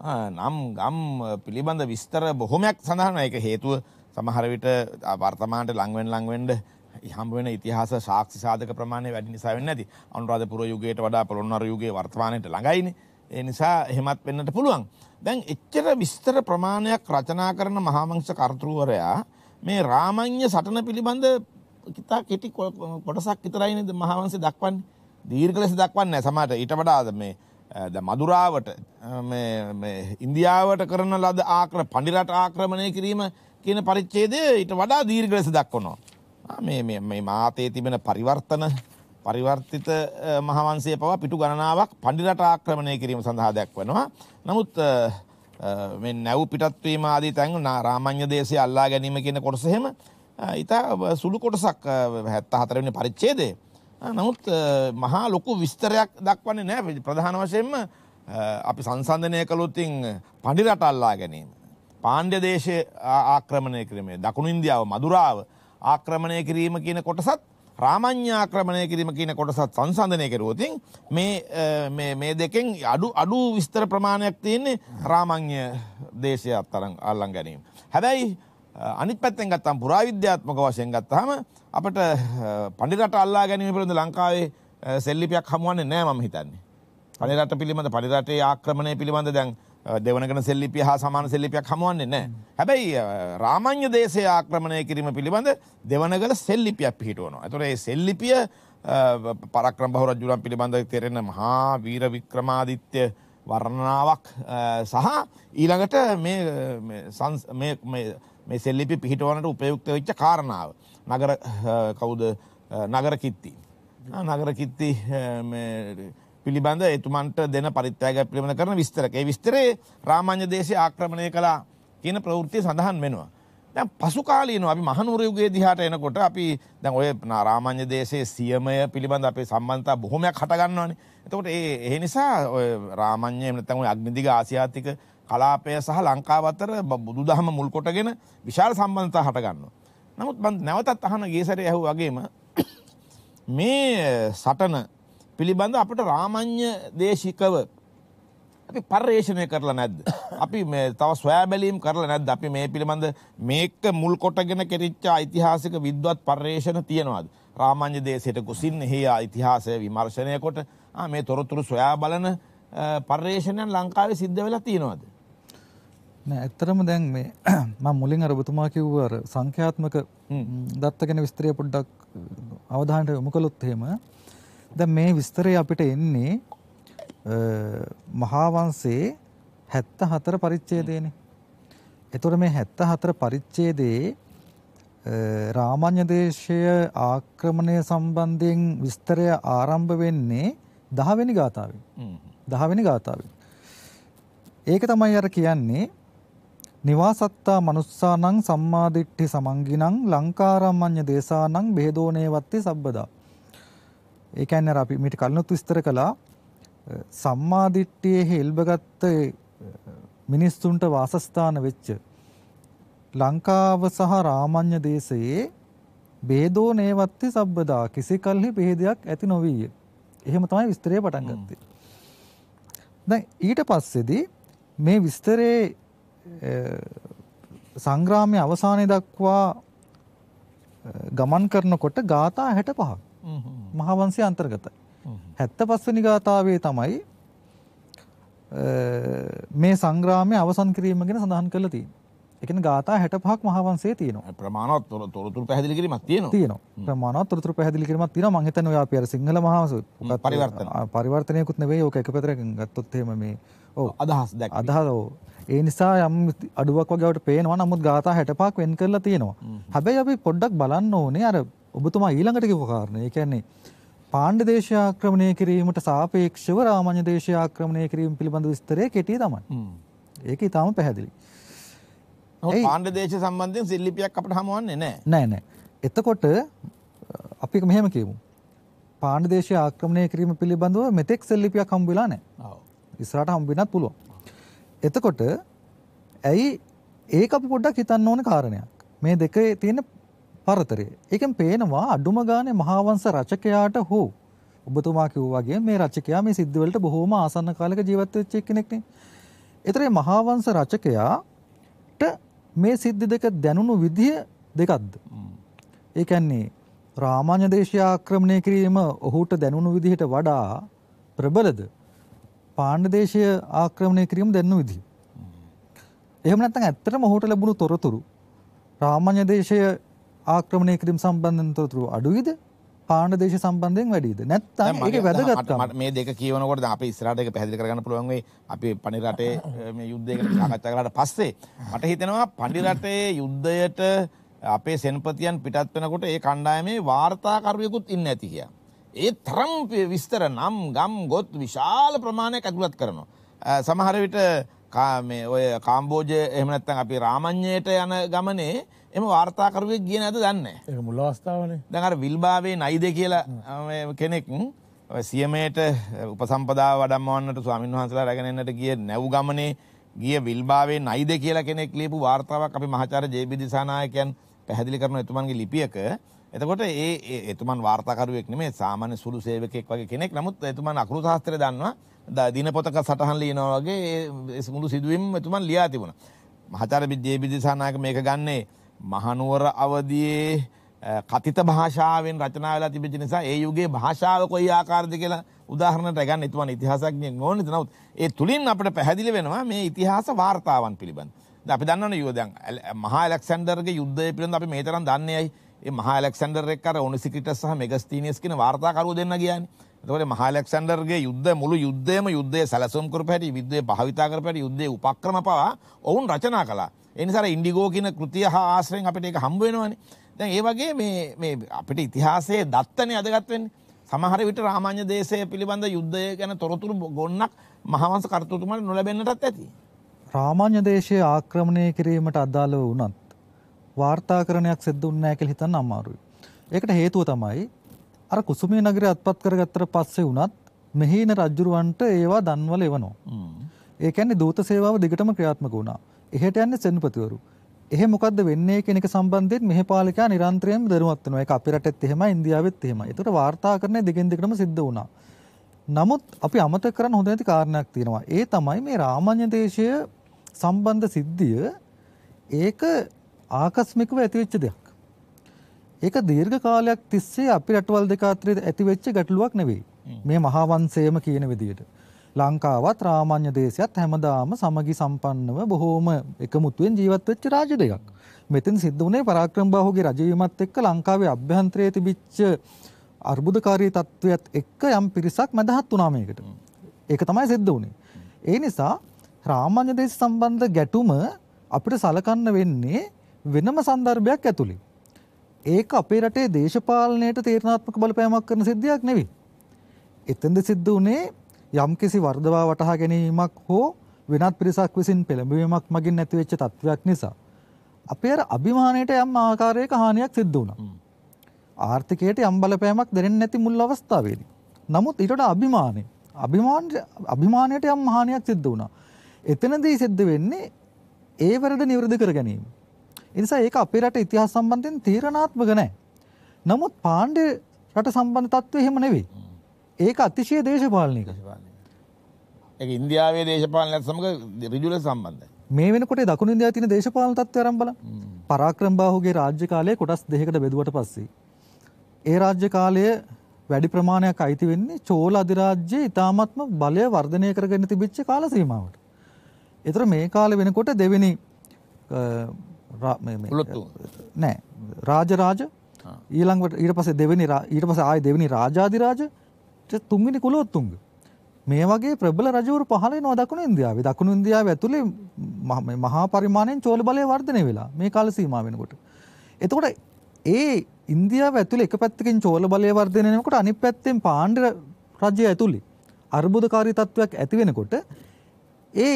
නම් ගම් පිළිබඳ විස්තර බොහොමයක් සඳහන එක හේතුව සමහරවිට වර්තමානට ලංවෙන් ලංවෙන්ඩ හම්බුවෙන ඉතිහාස සාක්ෂි සාධක ප්‍රමාණය වැඩි නිසා වෙන්න ඇති අනුරාධපුර යුගයට වඩා පොළොන්නර යුගයේ වර්තමානයට ළඟයින ඒ නිසා එහෙමත් වෙන්නට පුළුවන් දැන් එච්චර විස්තර ප්‍රමාණයක් රචනා කරන මහාමංස කර්තෘවරයා මේ රාමඤ්ඤ සටන පිළිබඳ කිතා කෙටි කොටසක් විතරයිනේ මහාවංශය දක්වන්නේ දීර්ඝ ලෙස දක්වන්නේ නැහැ සමහරට ඊට වඩා මේ මදුරාවට ඉන්දියාවට කරන ලද ආක්‍ර පඩිරට ආක්‍රමණය කිරීම කියන පරිච්චේදය ඊට වඩා දීර්ඝ ලෙස දක්වනවා. මේ මාතයේ තිබෙන පරිවර්තන පරිවර්තිත මහවන්සේ පව පිටු ගණනාවක් පඩිරට ආක්‍රමණය කිරීම සඳහා දැක්වනවා. නමුත් නැව් පිටත්වීම ආදී තැන් රාමං්‍ය දේශය අල්ලා ගැනීම කියන කොටසහෙම ඉතා සුළු කොටසක් හැත්ත හතරවෙන පරිච්චේදේ. නමුත් මහා ලොකු විස්තරයක් දක්වන්නේ නෑ ප්‍රධාන වශයෙන්ම අපි සංසන්ධනය කළොත්තින් පඩි රටල්ලා ගැනීම. පාණ්ඩ්‍ය දේශය ආක්‍රමණය කිරීමේ දකුණු ඉන්දියාව මදුරාව ආක්‍රමණය කිරීම කියන කොටසත් රාමඤ්ඤ ආක්‍රමණය කිරීම කියන කොටසත් සංසන්ධනය කරුවොතින් මේ මේ දෙකෙන් අඩු අඩු විස්තර ප්‍රමාණයක් තියෙන්නේ රාමඤ්ඤ දේශය අත්තරන් අල්ලන් ගැනීම. හැබැයි අනිත් පැත්තෙන් ගත්තම් පුරාවිද්‍යාත්මක වශයෙන් ගත්තාම අපට පඩිරට අල්ලා ගැනීම පිළිබඳ ලංකාවේ සෙල්ලිපයක් හමුවන්නේ නැහැ මම හිතන්නේ. පඩිරට පිළිබඳ පඩිරටේ ආක්‍රමණය පිළිබඳ දැන් දෙවනගෙන සෙල්ලිපිය හා සමාන සෙල්ලිපයක් හමුවන්නේ නැහැ. හැබැයි රාමඤ්ඤ දේශය ආක්‍රමණය කිරීම පිළිබඳ දෙවනගල සෙල්ලිපියක් පිහිටවනවා. ඒතොර ඒ සෙල්ලිපිය පරක්‍රම බහු රජුරන් පිළිබඳ තෙරෙන මහා වීර වික්‍රමාදිත්‍ය වර්ණාවක් සහ ඊළඟට මේ මේ සෙල්ලිපි පිහිටවනට උපයුක්ත වෙච්ච කාරණාව. නගර කවුද නගරකිත්ති. නගරකිත්ති පිළිබඳ එතුමන්ට දෙන පරිත්‍යයග පිළිබඳ කරන විස්තරකේ විස්තරේ රාමාන්‍ය දේශය ආක්‍රමණය කලා කියන ප්‍රවෘත්තිය සඳහන් වෙනවා. දැන් පසු කාලීන අපි මහනුරයුගේ දිහාට එනකොට අපි දැන් ඔය රාමාන්‍ය දේශයේ සියමය පිළිබඳ අපේ සම්බන්ධතා බොහොමයක් හටගන්නවානේ. එතකොට ඒ ඒ නිසා ඔය රාමාන්‍ය එහෙම නැත්නම් ඔය අග්නිදිග ආසියාතික කලාපය සහ ලංකාව අතර බුදුදහම මුල් කොටගෙන විශාල සම්බන්ධතා හටගන්නවා. නමුත් බන් නැවතත් අහන ගේසර ඇහු වගේම මේ සටන පිළිබඳ අපට රාමං්්‍ය දේශිකව අපි පර්යේෂණය කරලා නැද්ද. අපි මේ තව ස්වෑබැලීම් කරලා නැද අපි මේ පිළිබඳ මේක මුල් කොටගෙන කෙරිච්චා ඉතිහාසික විද්වත් පර්යේෂණ තියෙනවාද. රාමං්්‍ය දේශයට කුසින් එහි ඉතිහාසය විමර්ශණය කොට මේ තොරතුරු සොයා බලන පර්යේෂණයන් ලංකාවේ සිද්ධ වෙලා තියෙනවාද. නෑ ඇත්තටම දැන් මේ මම මුලින් අර ඔබතුමා කිව්ව අර සංඛ්‍යාත්මක දත්ත ගැන විස්තරය පොඩ්ඩක් අවධානයට යොමු කළොත් එහෙම දැන් මේ විස්තරය අපිට එන්නේ මහා වංශයේ 74 පරිච්ඡේදයනේ. එතකොට මේ 74 පරිච්ඡේදයේ රාමඤ්‍ය දේශය ආක්‍රමණය සම්බන්ධයෙන් විස්තරය ආරම්භ වෙන්නේ 10 වෙනි ගාථාවෙන්. 10 වෙනි ගාථාවෙන්. ඒක තමයි අර කියන්නේ නිවාසත්තා මනුස්සානං සම්මාදිට්ඨි සමංගිනං ලංකාරාමඤ්ඤ දේශානං බෙහෙදෝනේවත්ති සබ්බදා. ඒ කියන්නේ අපි මීට කලිනුත් විස්තර කළා සම්මාදිට්ඨියේ හෙල්බගත්ත මිනිස්සුන්ට වාසස්ථාන වෙච්ච ලංකාව සහ රාමඤ්ඤ දේශයේ බෙහෙදෝනේවත්ති සබ්බදා කිසි කල්හි බෙහෙදයක් ඇති නොවිය. එහෙම තමයි විස්තරය පටන් ගත්තේ. දැන් ඊට පස්සේදී මේ විස්තරේ සංග්‍රාමයේ අවසානය දක්වා ගමන් කරනකොට ගාථා 65ක් මහවංශය අන්තර්ගතයි. 75 වෙනි ගාථාවේ තමයි මේ සංග්‍රාමයේ අවසන් කිරීම ගැන සඳහන් කරලා තියෙන්නේ. ඒ කියන්නේ ගාථා 65ක් මහවංශයේ තියෙනවා. ප්‍රමාණවත් තොරතුරු පැහැදිලි කිරීමක් තියෙනවා. තියෙනවා. ප්‍රමාණවත් තොරතුරු පැහැදිලි කිරීමක් තියෙනවා. මම හිතන්නේ ඔය අපි අර සිංහල මහවංශ පරිවර්තන පරිවර්තනයකුත් නෙවෙයි. ඕක එක පැත්තකින් ගත්තොත් එහෙම මේ ඔව් අදහස් දැක්වීම. අදහස ඔව්. ඒ නිසා යම් අඩුවක් වගේවට පේනවා නමුත් ගාථා 65ක් වෙන් කරලා තියෙනවා හැබැයි අපි පොඩ්ඩක් බලන්න ඕනේ අර ඔබතුමා ඊළඟට කිව්ව කාරණේ ඒ කියන්නේ පාණ්ඩ දේශය ආක්‍රමණය කිරීමට සාපේක්ෂව රාමඤ්‍ය දේශය ආක්‍රමණය කිරීම පිළිබඳ විස්තරය කෙටි තමයි. ඒක ඊටාම පැහැදිලි. පාණ්ඩ දේශය සම්බන්ධයෙන් සිල්ලිපියක් අපිට හමුවන්නේ නැහැ. නෑ නෑ. එතකොට අපි මෙහෙම කියමු. පාණ්ඩ දේශය ආක්‍රමණය කිරීම පිළිබඳව මෙතෙක් සිල්ලිපියක් හම්බ වෙලා නැහැ. ඔව්. ඉස්සරහට හම්බ වෙන්නත් පුළුවන්. එතකොට ඇයි ඒක අපි පොඩ්ඩක් හිතන්න ඕන කාරණයක්. මේ දෙකේ තියෙන පරතරය. ඒකෙන් පේනවා අඩුම ගානේ මහාවංශ රචකයාට හෝ ඔබතුමා කිව්වා වගේ මේ රචකයා මේ සිද්ධවලට බොහෝම ආසන්න කාලයක ජීවත් වෙච්ච කෙනෙක්නේ. ඒතරේ මහාවංශ රචකයාට මේ සිද්ධි දෙක දැනුණු විදිය දෙකක්ද? ඒ කියන්නේ රාමාඤ්‍ය දේශය ආක්‍රමණය කිරීම ඔහුට දැනුණු විදිහට වඩා ප්‍රබලද? පාණ්ඩ දේශය ආක්‍රමණය කිරීම දැන්න විදි. එහෙම නැත්නම් ඇත්තටම ඔහුට ලැබුණු තොරතුරු රාමඤ්‍ය දේශය ආක්‍රමණය කිරීම සම්බන්ධයෙන් තොරතුරු අඩුයිද? පාණ්ඩ දේශ සම්බන්ධයෙන් වැඩිද? නැත්නම් ඒකේ වැදගත්කම මේ දෙක කියවනකොට අපි ඉස්සරහට ඒක පැහැදිලි කරගන්න පුළුවන් වෙයි. අපි පණි රටේ මේ යුද්ධයකට සාකච්ඡා කරලා පස්සේ මට හිතෙනවා පණි රටේ යුද්ධයට අපේ සෙන්පතියන් පිටත් වෙනකොට ඒ කණ්ඩායමේ වාර්තාකරුවෙකුත් ඉන්නේ නැති කියලා. ඒ තරම් විස්තර නම් ගම් ගොත් විශාල ප්‍රමාණයක් ඇතුළත් කරනවා. සමහර විට මේ ඔය කාම්බෝජය එහෙම නැත්නම් අපි රාමඤ්ඤයට යන ගමනේ එම වාර්තාකරුවෙක් ගියේ නැද්ද දන්නේ නැහැ. ඒක මුල් අවස්ථාවනේ. දැන් අර විල්බාවේ නයිද කියලා කෙනෙක් සියමේට උපසම්පදාව වඩම්මවන්නට ස්වාමින් වහන්සලා රැගෙන එන්නට ගිය නැව් ගමනේ ගිය විල්බාවේ නයිද කියලා කෙනෙක් ලියපු වාර්තාවක් අපි මහාචාර්ය ජේ.බි. දිසානායකයන් පැහැදිලි කරන එතුමන්ගේ ලිපියක එතකොට ඒ එතුමන් වාර්තාකරුවෙක් නෙමේ සාමාන්‍ය සුළු සේවකෙක් වගේ කෙනෙක් නමුත් එතුමන් අකුරු ශාස්ත්‍රය දන්නවා දිනපොතක සටහන් ලියනවා වගේ ඒ මුළු සිදුවීම් එතුමන් ලියා තිබුණා. මහාචාර්ය විද්‍යාපිදසානායක මේක ගන්නේ මහනුවර අවදියේ කතිත භාෂාවෙන් රචනා වෙලා තිබෙච්ච නිසා ඒ යුගයේ භාෂාව කොයි ආකාරද කියලා උදාහරණයක් ගන්න එතුමන් ඉතිහාසඥයෙක් නෝනේ. නමුත් ඒ තුලින් අපිට පැහැදිලි වෙනවා මේ ඉතිහාස වාර්තාවන් පිළිබඳ. දැන් අපි දන්නවනේ යුව දැන් මහා ඇලෙක්සැන්ඩර්ගේ යුද්ධය පිළිබඳ අපි මේ තරම් දන්නේ ඇයි? මහලෙක්සන්ඩර් එක් අර ඕනිසිකට සහ මෙගස්තීනස් කියන වාර්තාකරුව දෙන්න කියන්නේ එතකොට මහලෙක්සන්ඩර්ගේ යුද්ධ මුළු යුද්ධයම යුද්ධය සැලසුම් කරපු හැටි විද්වේ භාවිතා කරපු හැටි යුද්ධයේ උපක්‍රම පවා ඔවුන් රචනා කළා. ඒ නිසා ඉන්ඩිගෝ කියන කෘතිය හා ආශ්‍රයෙන් අපිට ඒක හම්බ වෙනවනේ. දැන් ඒ වගේ මේ මේ අපිට ඉතිහාසයේ දත්තනේ අදගත් වෙන්නේ. සමහර විට රාමාන්‍ය දේශය පිළිබඳ යුද්ධය ගැන තොරතුරු ගොන්නක් මහවංශ කර්තෘතුමාට නොලැබෙන්නටත් ඇති. රාමාන්‍ය දේශය ආක්‍රමණය කිරීමට අදාළව වුණත් වාර්තාකරණයක් සිද්ධ වෙන්නේ නැහැ කියලා හිතන්න අමාරුයි. ඒකට හේතුව තමයි අර කුසුමේ නගරය අත්පත් කරගත්තට පස්සේ වුණත් මෙහින රජුරවන්ට ඒවා දන්වල එවනවා. ඒ කියන්නේ දූත සේවාව දිගටම ක්‍රියාත්මක වුණා. එහෙට යන්නේ සෙනපතිවරු. එහෙ මොකද්ද වෙන්නේ කියන එක සම්බන්ධයෙන් මෙහි පාලිකා නිරන්තරයෙන්ම දරුවත් වෙනවා. ඒක අපේ රටෙත් එහෙමයි, ඉන්දියාවෙත් එහෙමයි. ඒකට වාර්තාකරණය දිගින් දිගටම සිද්ධ වුණා. නමුත් අපි අමතක කරන්න හොඳ නැති කාරණයක් තියෙනවා. ඒ තමයි මේ රාමඤ්‍ය දේශය සම්බන්ධ සිද්ධිය ඒක ආකස්මිකව ඇතිවෙච්ච දෙයක්. ඒක දීර්ඝ කාලයක් තිස්සේ අපි රටවල් දෙක අතරේ ඇතිවෙච්ච ගැටලුවක් නෙවෙයි. මේ මහා වංශයේම කියන විදිහට. ලංකාවත් රාමඤ්‍ය දේශයත් හැමදාම සමගි සම්පන්නව බොහෝම එකමුතුවෙන් ජීවත් වෙච්ච රාජ්‍ය දෙකක්. මෙතෙන් සිද්ධ වුණේ පරාක්‍රම බාහුගේ රජවීමත් එක්ක ලංකාවේ අභ්‍යන්තරයේ තිබිච්ච අර්බුදකාරී තත්ත්වයත් එක්ක යම් පිරිසක් මැදහත් වුණා මේකට. ඒක තමයි සිද්ධ වුණේ. ඒ නිසා රාමඤ්‍ය දේශ සම්බන්ධ ගැටුම අපිට සලකන්න වෙන්නේ වෙනම සන්දර්භයක් ඇතුළි. ඒක අපේ රටේ දේශපාලනයට තේරණාත්මක බලපෑමක් කරන සිද්ධියක් නෙවි. එතන්ද සිද්ධ වනේ යම් කිසි වර්ධවා වටහා ගැනීමක් හෝ වෙනත් පිරිසක් විසින් පෙළඹවීමක් මගින් නැතිවෙච්ච තත්ත්වයක් නිසා. අපේ අර අභිමානයට යම් ආකාරයක හානියක් සිද්ධ වුණා. ආර්ථිකයට යම් බලපෑමක් දෙරෙන් නැති මුල් අවස්ථාවේදී. නමුත් ඊටට අභිමානය අභිමානයට යම් හානියක් සිද්ධ වුණා. එතනදී සිද්ධ වෙන්නේ ඒ වැරද නිවරද කර ගැනීම. ඒ නිසා ඒක අපේ රට ඉතිහාස සම්බන්ධයෙන් තීරණාත්මක නැහැ. නමුත් පාණ්ඩේ රට සම්බන්ධ තත්ත්වය එහෙම නෙවෙයි. ඒක අතිශය දේශපාලනික. ඒක ඉන්දියාවේ දේශපාලනයත් සමග ඍජු ලෙස සම්බන්ධයි. මේ වෙනකොට දකුණු ඉන්දියාවේ තියෙන දේශපාලන තත්ත්වය අරන් බලන්න. පරාක්‍රම බාහුගේ රාජ්‍ය කාලය කොටස් දෙකකට බෙදුවට පස්සේ ඒ රාජ්‍ය කාලය වැඩි ප්‍රමාණයක් අයිති වෙන්නේ චෝල අධිරාජ්‍යයේ ඉතාමත්ම බලය වර්ධනය කරගෙන තිබිච්ච කාල සීමාවට. ඒතර මේ කාලේ වෙනකොට දෙවෙනි නෑ රාජරාජ ඊළංවට ඊට පස දෙවනි ඊට පස ආය දෙවනි රාජාධිරාජ තුන්ගනි කුලොත්තුන්ග මේ වගේ ප්‍රබල රජවරු පහල නොදකුණු ඉන්දියාව දකුණු ඉන්දියාව ඇතුළේ මහා පරිමාණයෙන් චෝල බලය වර්ධනය වෙලා මේ කාල සීමා වෙනකොට. එතකොට ඒ ඉන්දියාව ඇතුළ එක පැත්තකින් චෝල බලය වර්ධනයනකොට අනි පැත්තෙන් පාණ්ඩ රජය ඇතුළි අර්බුධකාරී තත්ත්වයක් ඇති වෙනකොට ඒ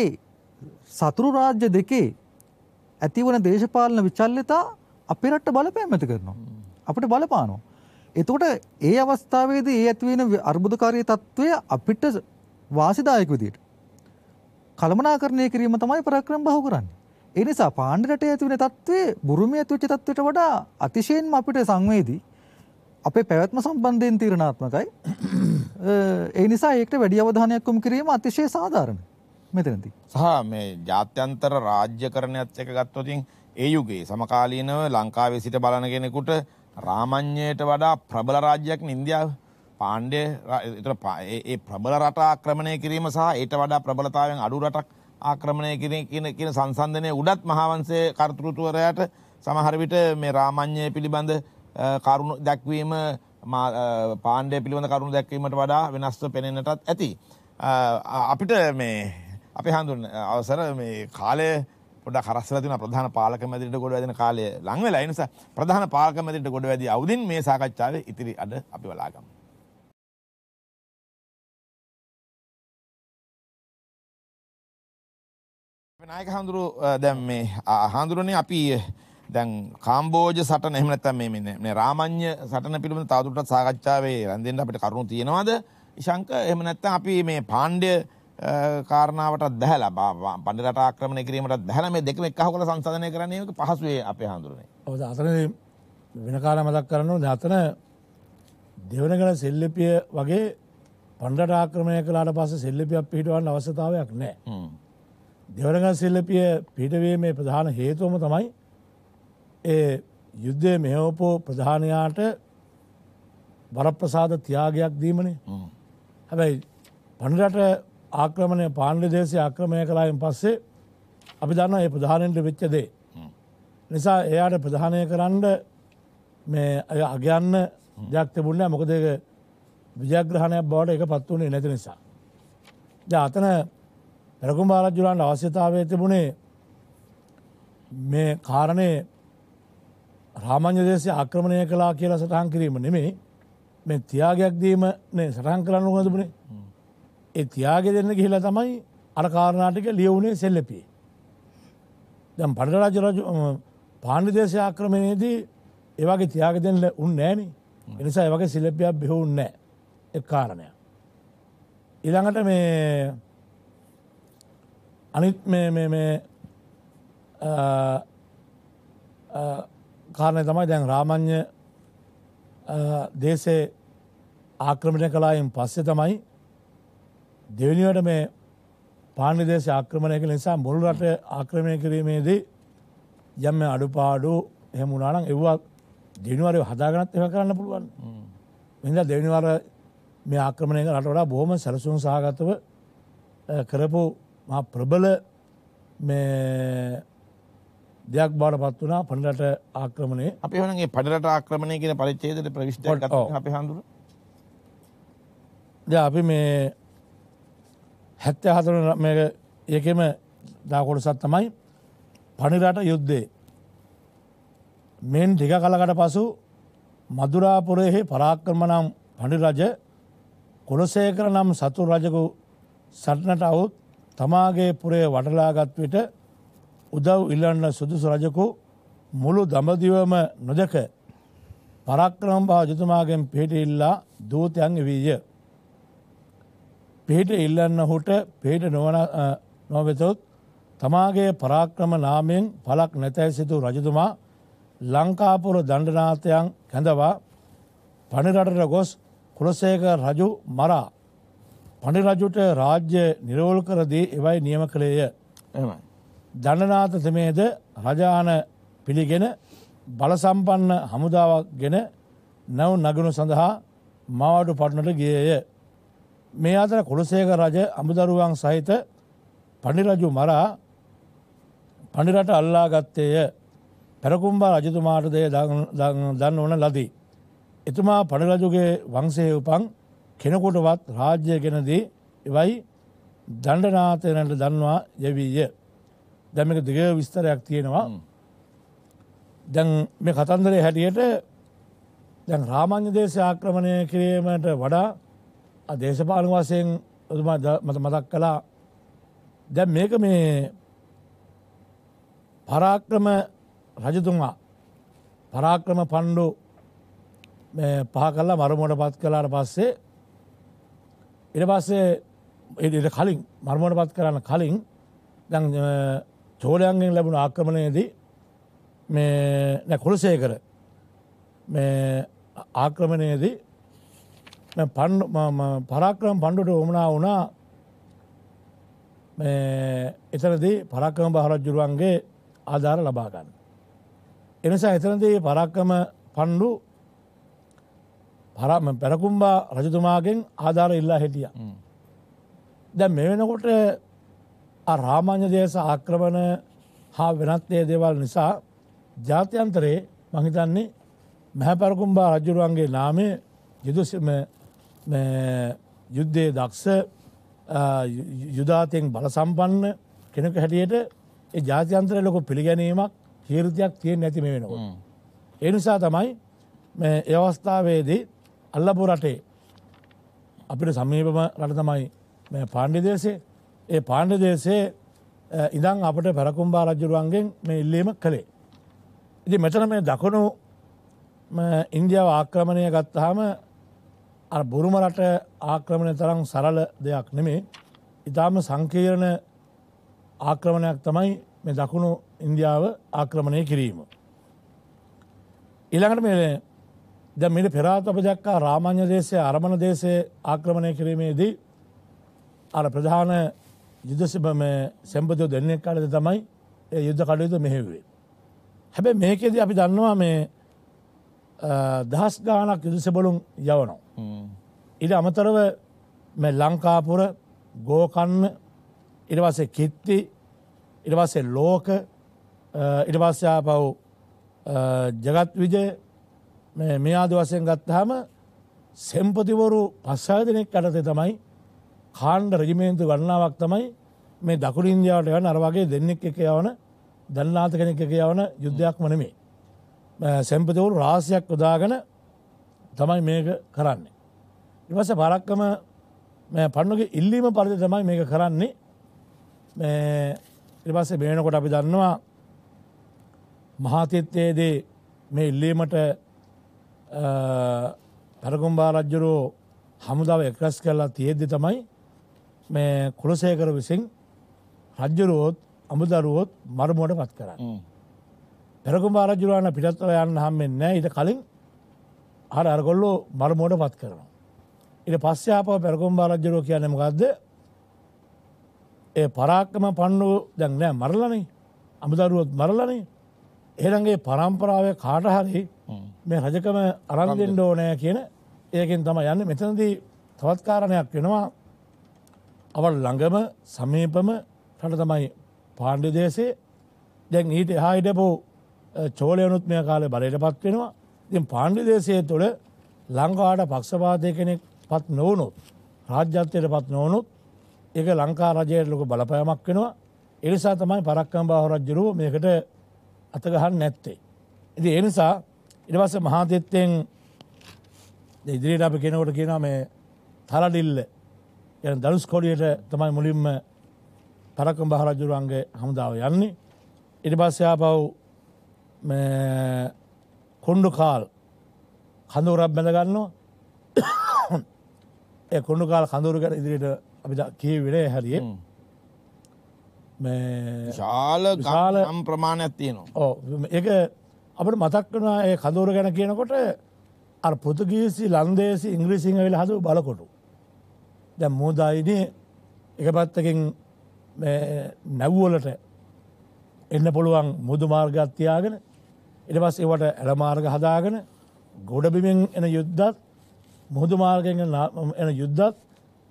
සතුරු රාජ්‍ය දෙකේ ඇතිවන දේශපාලන විචල්්‍යතා අපේ රට බලපෑම් ඇති කරනවා. අපට බලපානවා. එතකොට ඒ අවස්ථාවේදී ඒ ඇතිවෙන අර්බුදකාරී තත්ත්වය අපිට වාසිදායක විදියට කළමනාකරණය කිරීම තමයි පරාක්‍රම බහු කරන්නේ. ඒ නිසා පාණ්ඩ රටේ ඇතිවෙන තත්ත්වය බුරුමේ ඇතිවෙච්ච තත්ත්වයට වඩා අතිශයින්ම අපිට සංවේදී අපේ පැවැත්ම සම්බන්ධයෙන් තීරණාත්මකයි. ඒ නිසා ඒකට වැඩි අවධානයක් යොමු කිරීම අතිශය සාධාරණයි. මෙතනති. සහ මේ ජාත්‍යන්තර රාජ්‍ය කරණයත් එක ගත්තවතින් ඒ යුගේ සමකාලීනව ලංකාවේ සිට බලන කෙනෙකුට රාමං්්‍යයට වඩා ප්‍රබල රාජ්‍යයක් ඉන්දියාව පාණ්ඩය ඒ ප්‍රබල රට ආක්‍රමණය කිරීම සහ ඒට වඩා ප්‍රබලතාවෙන් අඩු රටක් ආක්‍රමණය කිරීම කියන කියන සංසන්ධනය උඩත් මහාවන්සේ කර්තෘතුවරයට සමහරවිට මේ රාමං්්‍යය පිළිබඳ කරුණු දැක්වීම පාණ්ඩය පිළිබඳ කරුණු දැක්වීමට වඩා වෙනස්ව පෙනෙනටත් ඇති. අපිට මේ අපි හඳුන් අවසර මේ කාලය ොඩ කරස්සලතින ප්‍රධාන පාලක මැදිට ගොඩ වැදන කාලය ලංවෙල අයිනිස ප්‍රධාන පාලක මැදිට ගොඩ වැදි අවදින් මේ සාකච්ඡාව ඉතිරි අද අපි වලාගම්. නායක හඳුරු දැම් මේ හාඳුරන අපි දැන් කාම්බෝජ සට නැහමනැත්තම් මේ රාමං්්‍ය සටන පිළිම තාතුරට සාකච්ඡාවේ රැඳෙන්ට අපට කරුණු තියෙනවාද ශංක එහමනැත්තම් අපි මේ පාණ්ඩය කාරණාවට දැහල පඩිරට ආක්‍රමණ කිරීමට දැහල මේ දෙකම එක්හ කොල සංසධනය කරනයක පහසුවේ අපේ හඳුරනේ ඔද අතන වෙනකාර මදක් කරනවා දතන දෙවනගල සෙල්ලපිය වගේ පණ්ඩට ආක්‍රමය කලාට පස සෙල්ලිපියක් පිහිටවන්න අවස්ථාවයක් නෑ දෙවනග සෙල්ලපිය පිටවීමේ ප්‍රධාන හේතුවම තමයි ඒ යුද්ධය මෙහෝපෝ ප්‍රධානයාට වරප්‍රසාද තියාගයක් දීමනේ හැබැයි පණඩට ආක්‍රමණය පාණ්ඩි දේශය ආක්‍රමණය කලායෙන් පස්සේ අපි දන්න ඒ ප්‍රධානයට වෙච්චදේ. නිසා එයාට ප්‍රධානය කරන්න මේ ඇය අගයන්න දෙයක් තිබුණා මොකද ඒක විජයග්‍රහණයක් බවට එක පත් වුණේ නැති නිසා. ද අතන පැරකුම් බාරජ්ජුලන්ට අවශ්‍යතාවය තිබුණේ මේ කාරණය රාමං්‍ය දේශය ආක්‍රමණය කලා කියලා සටහන් කිරීම නෙමේ මේ තියාගයක් දීම සටහන් කරන්න ගොදපුනේ ඒ තියාගෙ දෙන්න ගිහිලා තමයි අර කාරණාටික ලියවුනේ සෙල්ලපිය. දැන් පඩරාජ රජු පාණ්ඩි දේශ ආක්‍රමණයේදී ඒ වගේ තියාගෙ දෙන්න උන්නේ නැහනේ. ඒ නිසා ඒ වගේ සෙල්ලපියක් බෙහුන්නේ නැහැ. ඒ කාරණය. ඊළඟට මේ අනිත් මේ මේ මේ කාරණය තමයි දැන් රාමඤ්ඤ දේශේ ආක්‍රමණය කළායින් පස්සේ තමයි දෙවනිවට මේ පාණිදේශ ආක්‍රමණය කළ නිසා මුල් රට ආක්‍රමණය කිරීමේදී යම් අඩුපාඩු එහෙම වුණා නම් ඒවා දෙවනිවර හදාගන්නත් ඒවා කරන්න පුළුවන්. එහෙනම් දෙවනිවර මේ ආක්‍රමණය කරලා වඩා බොහොම සැලසුම් සහගතව කරපු මහා ප්‍රබල මේ දෙයක් බාටපත් වුණා පණඩට ආක්‍රමණය අපි වනගේ පඩරට ආක්‍රමණය කියෙන පරිච්චේදට ප්‍රවිශ්ට අපි හඳුර ද අපි මේ හැත්ත හතර ඒකෙම දාකොටසත් තමයි පනිරට යුද්ධේ. මෙන් ටික කලකට පසු මදුරාපුරයෙහි පරාක්‍රම නම් පනිරජ කොළසේකර නම් සතු රජකු සටනට අවුත් තමාගේ පුරේ වටලාගත් විට උදව් ඉල්ලන්න සුදුසු රජකු මුළු දඹදිවම නොදක පරක්‍රම භාජතුමාගෙන් පිහිටිඉල්ලා දූතයන් වීය. පිහිට ඉල්ලන්න හුට පිහිට නොවන නොවෙතොත් තමාගේ පරාක්‍රම නාමයෙන් පලක් නැතැයි සිතු රජතුමා ලංකාපුර දණ්ඩනාථයන් කැඳවා පනිරටට ගොස් කුලසේක රජු මරා පනිරජුට රාජ්‍ය නිරෝල් කරදී එවයි නියම කළේය දණනාත තමේද රජාන පිළිගෙන බලසම්පන්න හමුදාවක් ගෙන නැව් නගුණු සඳහා මවාඩු පටනට ගියය මේ අතර කොළසේක රජ අමුදරුවන් සහිත පණිරජු මරා පණිරට අල්ලා ගත්තේය පැරකුම්බා රජතුමාට දය දන්න ඕන ලදී. එතුමා පණිරජුගේ වංසේ උපන් කෙනකොටවත් රාජ්‍ය ගෙනදී එවයි දණ්ඩනාතයනට දන්නවා යැවීය. දැමික දිග විස්තරයක් තියෙනවා දැන් මේ කතන්දරය හැටියට දැන් රාමං්‍ය දේශ ආක්‍රමණය කිරීමට වඩා දේශපාලන වශයෙන් මත මතක් කළා දැන් මේක මේ පරාක්‍රම රජතුමා පරාක්‍රම පණ්ඩු පහ කල්ලා මරමෝට පත් කලාට පස්සේ ඉට පස්සේ එට කලින් මර්මෝට පත් කරන්න කලින් දැන් චෝලයන්ගෙන් ලැබුණ ආක්‍රමණයේදී මේ නැ කොළසේකර මේ ආක්‍රමණයේදී පරාක්‍රම පණ්ඩුට ඕමනා වුණා එතනදී පරක්කම බහරජ්ජුරුවන්ගේ ආධාර ලබාගන්න. එනිසා එතනදී පරක්කම පණ්ඩු පරම පැරකුම්බා රජතුමාගෙන් ආධාර ඉල්ලා හිටිය. දැ මෙ වෙනකොට රාමාන්‍ය දේශ ආක්‍රමණ හා වෙනත්ය දේවල් නිසා ජාත්‍යන්තරයේ මහිතන්නේ මැහැපැරකුම්බා රජුරුවන්ගේ නාමේ යුදුම යුද්ධයේ දක්ෂ යුදාතයෙන් බල සම්පන්න කෙනෙක හැටියට ඒ ජාතියන්තර ලොක පිළිගැනීමක් කීර්තියක් තියෙන් නැති මේ වෙනවා. ඒ නිසා තමයි ඒ අවස්ථාවේදී අල්ලපු රටේ අපිට සමීපම රට තමයි මේ පාණ්ඩි දේශේ ඒ පාණ්ඩ දේශේ ඉඳං අපට පැරකුම්බා රජ්ජුරුවන්ගෙන් මේ ඉල්ලීම කළේ. ඉති මෙතන මේ දකුණු ඉන්දියාව ආක්‍රමණය ගත්තාම අ බොරුම රට ආක්‍රමණය තරම් සරල දෙයක් නෙමේ ඉතාම සංකීරණ ආක්‍රමණයක් තමයි මේ දකුණු ඉන්දියාව ආක්‍රමණය කිරීම. ඊළඟට මේ දැ මිට පෙරාත අප දැක්කා රාමාන්‍ය දේශය අරමණ දේශය ආක්‍රමණය කිරීමේදී අර ප්‍රධාන යුදසිබම සැම්පතිෝ දෙන්නෙක් කාලද තමයි ඒ යුද්ධ කඩයුතු මෙහෙවේ. හැබැ මේකෙදී අපි දන්නවා මේ දහස් ගානක් යුදසබලුන් යවනවා. ඉට අමතරව ලංකාපුර ගෝකන්න ඉරවසේ කිත්ති ඉරවසේ ලෝක ඉටවස්්‍යා පව් ජගත් විජය මේ ආදි වසයෙන් ගත්තාම සෙම්පතිවරු පස්සය දෙනෙක් අටතේ තමයි කාණ්ඩ රජිමේන්තු ගන්නාවක් තමයි මේ දකුණ ඉන්දියාවට යන අරවාගේ දෙන්නෙක් එක යවන දන්නාත කෙනෙක් එක යවන යුද්ධයක් වනමේ. සැම්පතිවරු රාසියක් උදාගෙන තමයි මේක කරන්නේ. ඉවස පරක්කම පණ්ඩුගේ ඉල්ලීම පරිදි තමයි මේක කරන්නේ ඉරිපස්සේ බේනකොට අපි දන්නවා මහාතිත්්‍යයේදී මේ ඉල්ලීමට පැරකුම්බා රජ්ජුරෝ හමුදාව එක්රස් කරලා තියෙද්දි තමයි මේ කුලසේකර විසින් රජ්ජුරුවොත් අමුදරුවොත් මරමුවට පත් කරන්න. පෙරකුම්බා රජුරාණ පිටත්ව යන්න හම්මෙන් නෑ ඊට කලින් අර අරගොල්ලෝ මරමෝඩ පත් කරනවා. ඉට පස්්‍යාපව පැරකුම් බාරජ්ජරෝ කියන මකක්ද ඒ පරාක්කම පණ්ඩුව දැන්නෑ මරලනේ අමුදරුවත් මරලනේ ඒරන්ගේ පරම්පරාව කාටහරි මේ රජකම අරන්දෙන්ඩ ඕනෑ කියන ඒකින් තම යන්න මෙතනදී තවත්කාරණයක් වෙනවා අවල් ළඟම සමීපම රට තමයි පාණ්ඩි දේශේ දැන් ඊට හායිඩපු චෝලයනුත්මය කාලය බලයට පත් වෙනවා ති පාණ්ඩිදේශය තුළ ලංකාට පක්ෂපාතය කෙනෙක් පත් නොවනුත් රාජ්‍යත්වයට පත් නොවනුත් එක ලංකා රජයට ලොක බලපෑමක් වෙනවා එනිසා තමයි පරක්කම් බාහරජ්ජරුව මේකට අතගහන්න නැත්තේ. ඉති එනිසා ඉඩවස මහාතෙත්තයෙන් ඉදිරියට අපි කෙනවට කියෙන මේ තරඩිල්ල එ දරුස් කොඩියට තමයි මුලින්ම පරකම් බහරජුරුවන්ගේ හමුදාව යන්නේ ඉඩ පස්සයාපව් කොණ්ඩු කාල් කඳුරක් බැඳගන්නවා ඒ කොණ්ඩු කාල් කඳුරුකට ඉදිරියට අපි කිය විරේ හැරිය ශාල ගාල අම් ප්‍රමාණයක් තියෙනවා ඒක අපට මතක් වනා ඒ කඳුර ගැන කියනකොට අ පෘතුගීසි ලන්දේසි ඉංග්‍රීසිංහ වෙල හඳු බලකොටු දැ මූදායිනය එක පත්තකින් නැව්වලට එන්න පුළුවන් මුදු මාර්ගත්තියාගෙන ඉඩවස් ඒවට ඇලමාර්ග හදාගෙන ගොඩබිමෙන් එන යුද්ධත් මුහුදු මාර්ගෙන් එන යුද්ධත්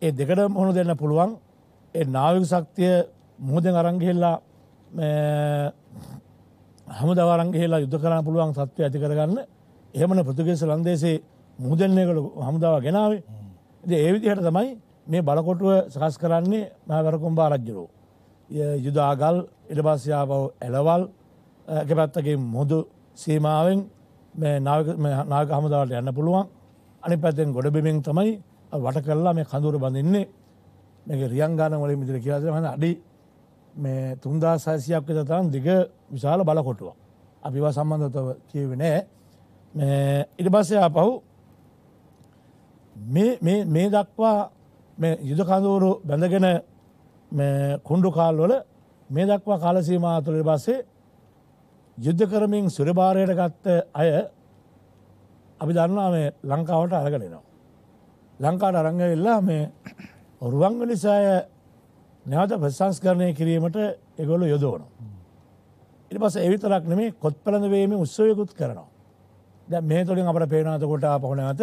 ඒ දෙකට මුහුණ දෙන්න පුළුවන් ඒ නාවික ශක්තිය මුහුදෙන් අරංගිහිල්ලා හම දවරංගිහිලා යුද්ධ කරන්න පුළුවන් සත්වය ඇති කරගන්න එහෙමන පෘතුගේස ලන්දේසේ මුහදන්නේකළ හමුදාව ගෙනාවේ ඉතින් ඒ විදිහට තමයි මේ බලකොටුව සකස් කරන්නේ මහවරකුම්බා රජ්ජුරෝ යුදාගල් ඉඩපස්යාපව ඇලවල් එක පැත්තගේ මුහුදු සීමාවෙන් මේ නාග හමුදාවට යන්න පුළුවන් අනි පැත්තෙන් ගොඩබිමෙන් තමයි වට කල්ලා මේ කඳුර බඳන්නේ මේක රියංගාන වලින් මිදිර කියලාද හන අඩි මේ තුන්දා සෑසියක් වෙත තරම් දිග විශාල බලකොටුවක් අපිවා සම්බන්ධතව කියවේ නෑ මේ ඉට පස්සේ ආපහු මේ දක්වා මේ යුද කඳුරු බැඳගෙන කුණ්ඩු කාල්වල මේ දක්වා කාලසීමා තුළ පස්සේ යුද්ධ කරමින් සුරභාරයට ගත්ත අය අපි දන්නා මේ ලංකාවට අරගෙනනවා. ලංකාට අරංගවෙල්ලා මේ ඔරුවංග නිසාය නැවත ප්‍රසංස්කරණය කිරීමට එගොල්ලු යොදවනවා. ඉට පස එවිතරක් නෙමේ කොත් පලඳවීම උත්සවයකුත් කරනවා. දැ මේ තුළින් අපට පේනාතකොට පහන ඇත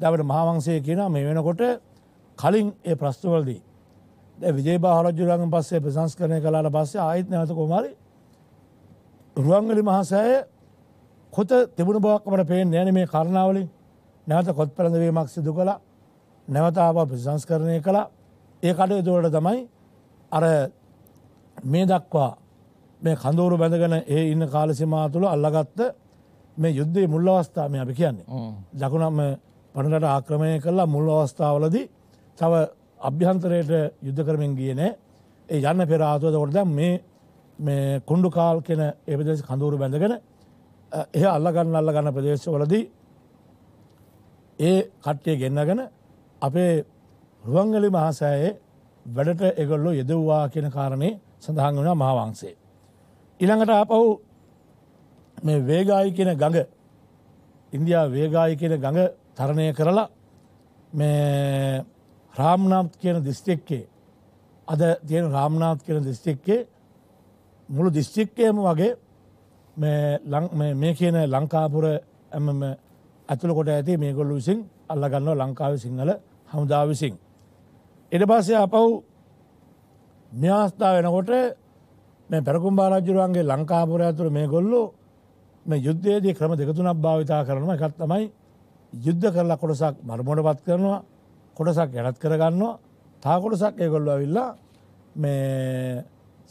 දැවට මහාවන්සේ කියන මේ වෙනකොට කලින් ඒ ප්‍රස්තුවලදී. විජේ බාහරජුරගන් පස්සේ ප්‍රසංස්කරණය කලාට පස්සේ ආහිත් නැවත කොමාරි රුවන්ගලි මහසෑය කොත තිබුණ බවක් මට පේෙන් යන මේ කරණාවලින් නැවත කොත් පැළඳවීමක් සිදු කළ නැවතාව ප්‍රසංස්කරණය කළ ඒ කඩය දෝලට තමයි අර මේ දක්වා මේ කඳුරු බැඳගෙන ඒ ඉන්න කාලසිමා තුළ අල්ලගත්ත මේ යුද්ධේ මුල් අවස්ථාම අපි කියන්නේ දකුණම පණඩට ආක්‍රමය කල්ලා මුල් අවස්ථාවලදී තව අභ්‍යන්තරයට යුද්ධ කරමින් ගියනෑ ඒ යන්න පෙරාතුවද ොටද මේ මේ කුණ්ඩු කාල් කෙන ඒ ප්‍රදේශ කඳුරු බැඳගෙන එහ අල්ලගන්න අල්ල ගන්න ප්‍රදේශවලදී ඒ කට්ටිය ගෙන්නගෙන අපේ රුවන්ගලි මහසෑයේ වැඩට එගොල්ලෝ යෙදව්වා කියන කාරණය සඳහන් වුණා මහාවංසේ. ඉළඟට ආපහු මේ වේගායි කියන ගඟ ඉන්දයා වේගායි කියන ගඟ තරණය කරලා මේ රාම්නාත් කියන දිස්ටික්කේ අද තියෙන රාම්නාත් කියන දිස්ටික්කේ මුළු දිස්ත්‍රික්කයම වගේ මේ කියන ලංකාපුර ඇමම ඇතුළ කොට ඇති මේගොල්ලු විසින් අල්ලගන්නව ලංකාව සිංහල හමුදා විසින්. එඩ පස්සේ අපව් න්‍යස්ථාව වෙනකොට මේ පැරකුම් බාරජ්ජුරුවන්ගේ ලංකාපුර ඇතුළ මේ ගොල්ලු මේ යුද්ධයේදී ක්‍රම දෙකතුනක් භාවිතා කරනවා එකත් තමයි යුද්ධ කරලා කොටසක් මරමොඩ පත් කරනවා කොටසක් යටත් කරගන්නවා තා කොටසක් ඒගොල්ලු ඇවිල්ලා මේ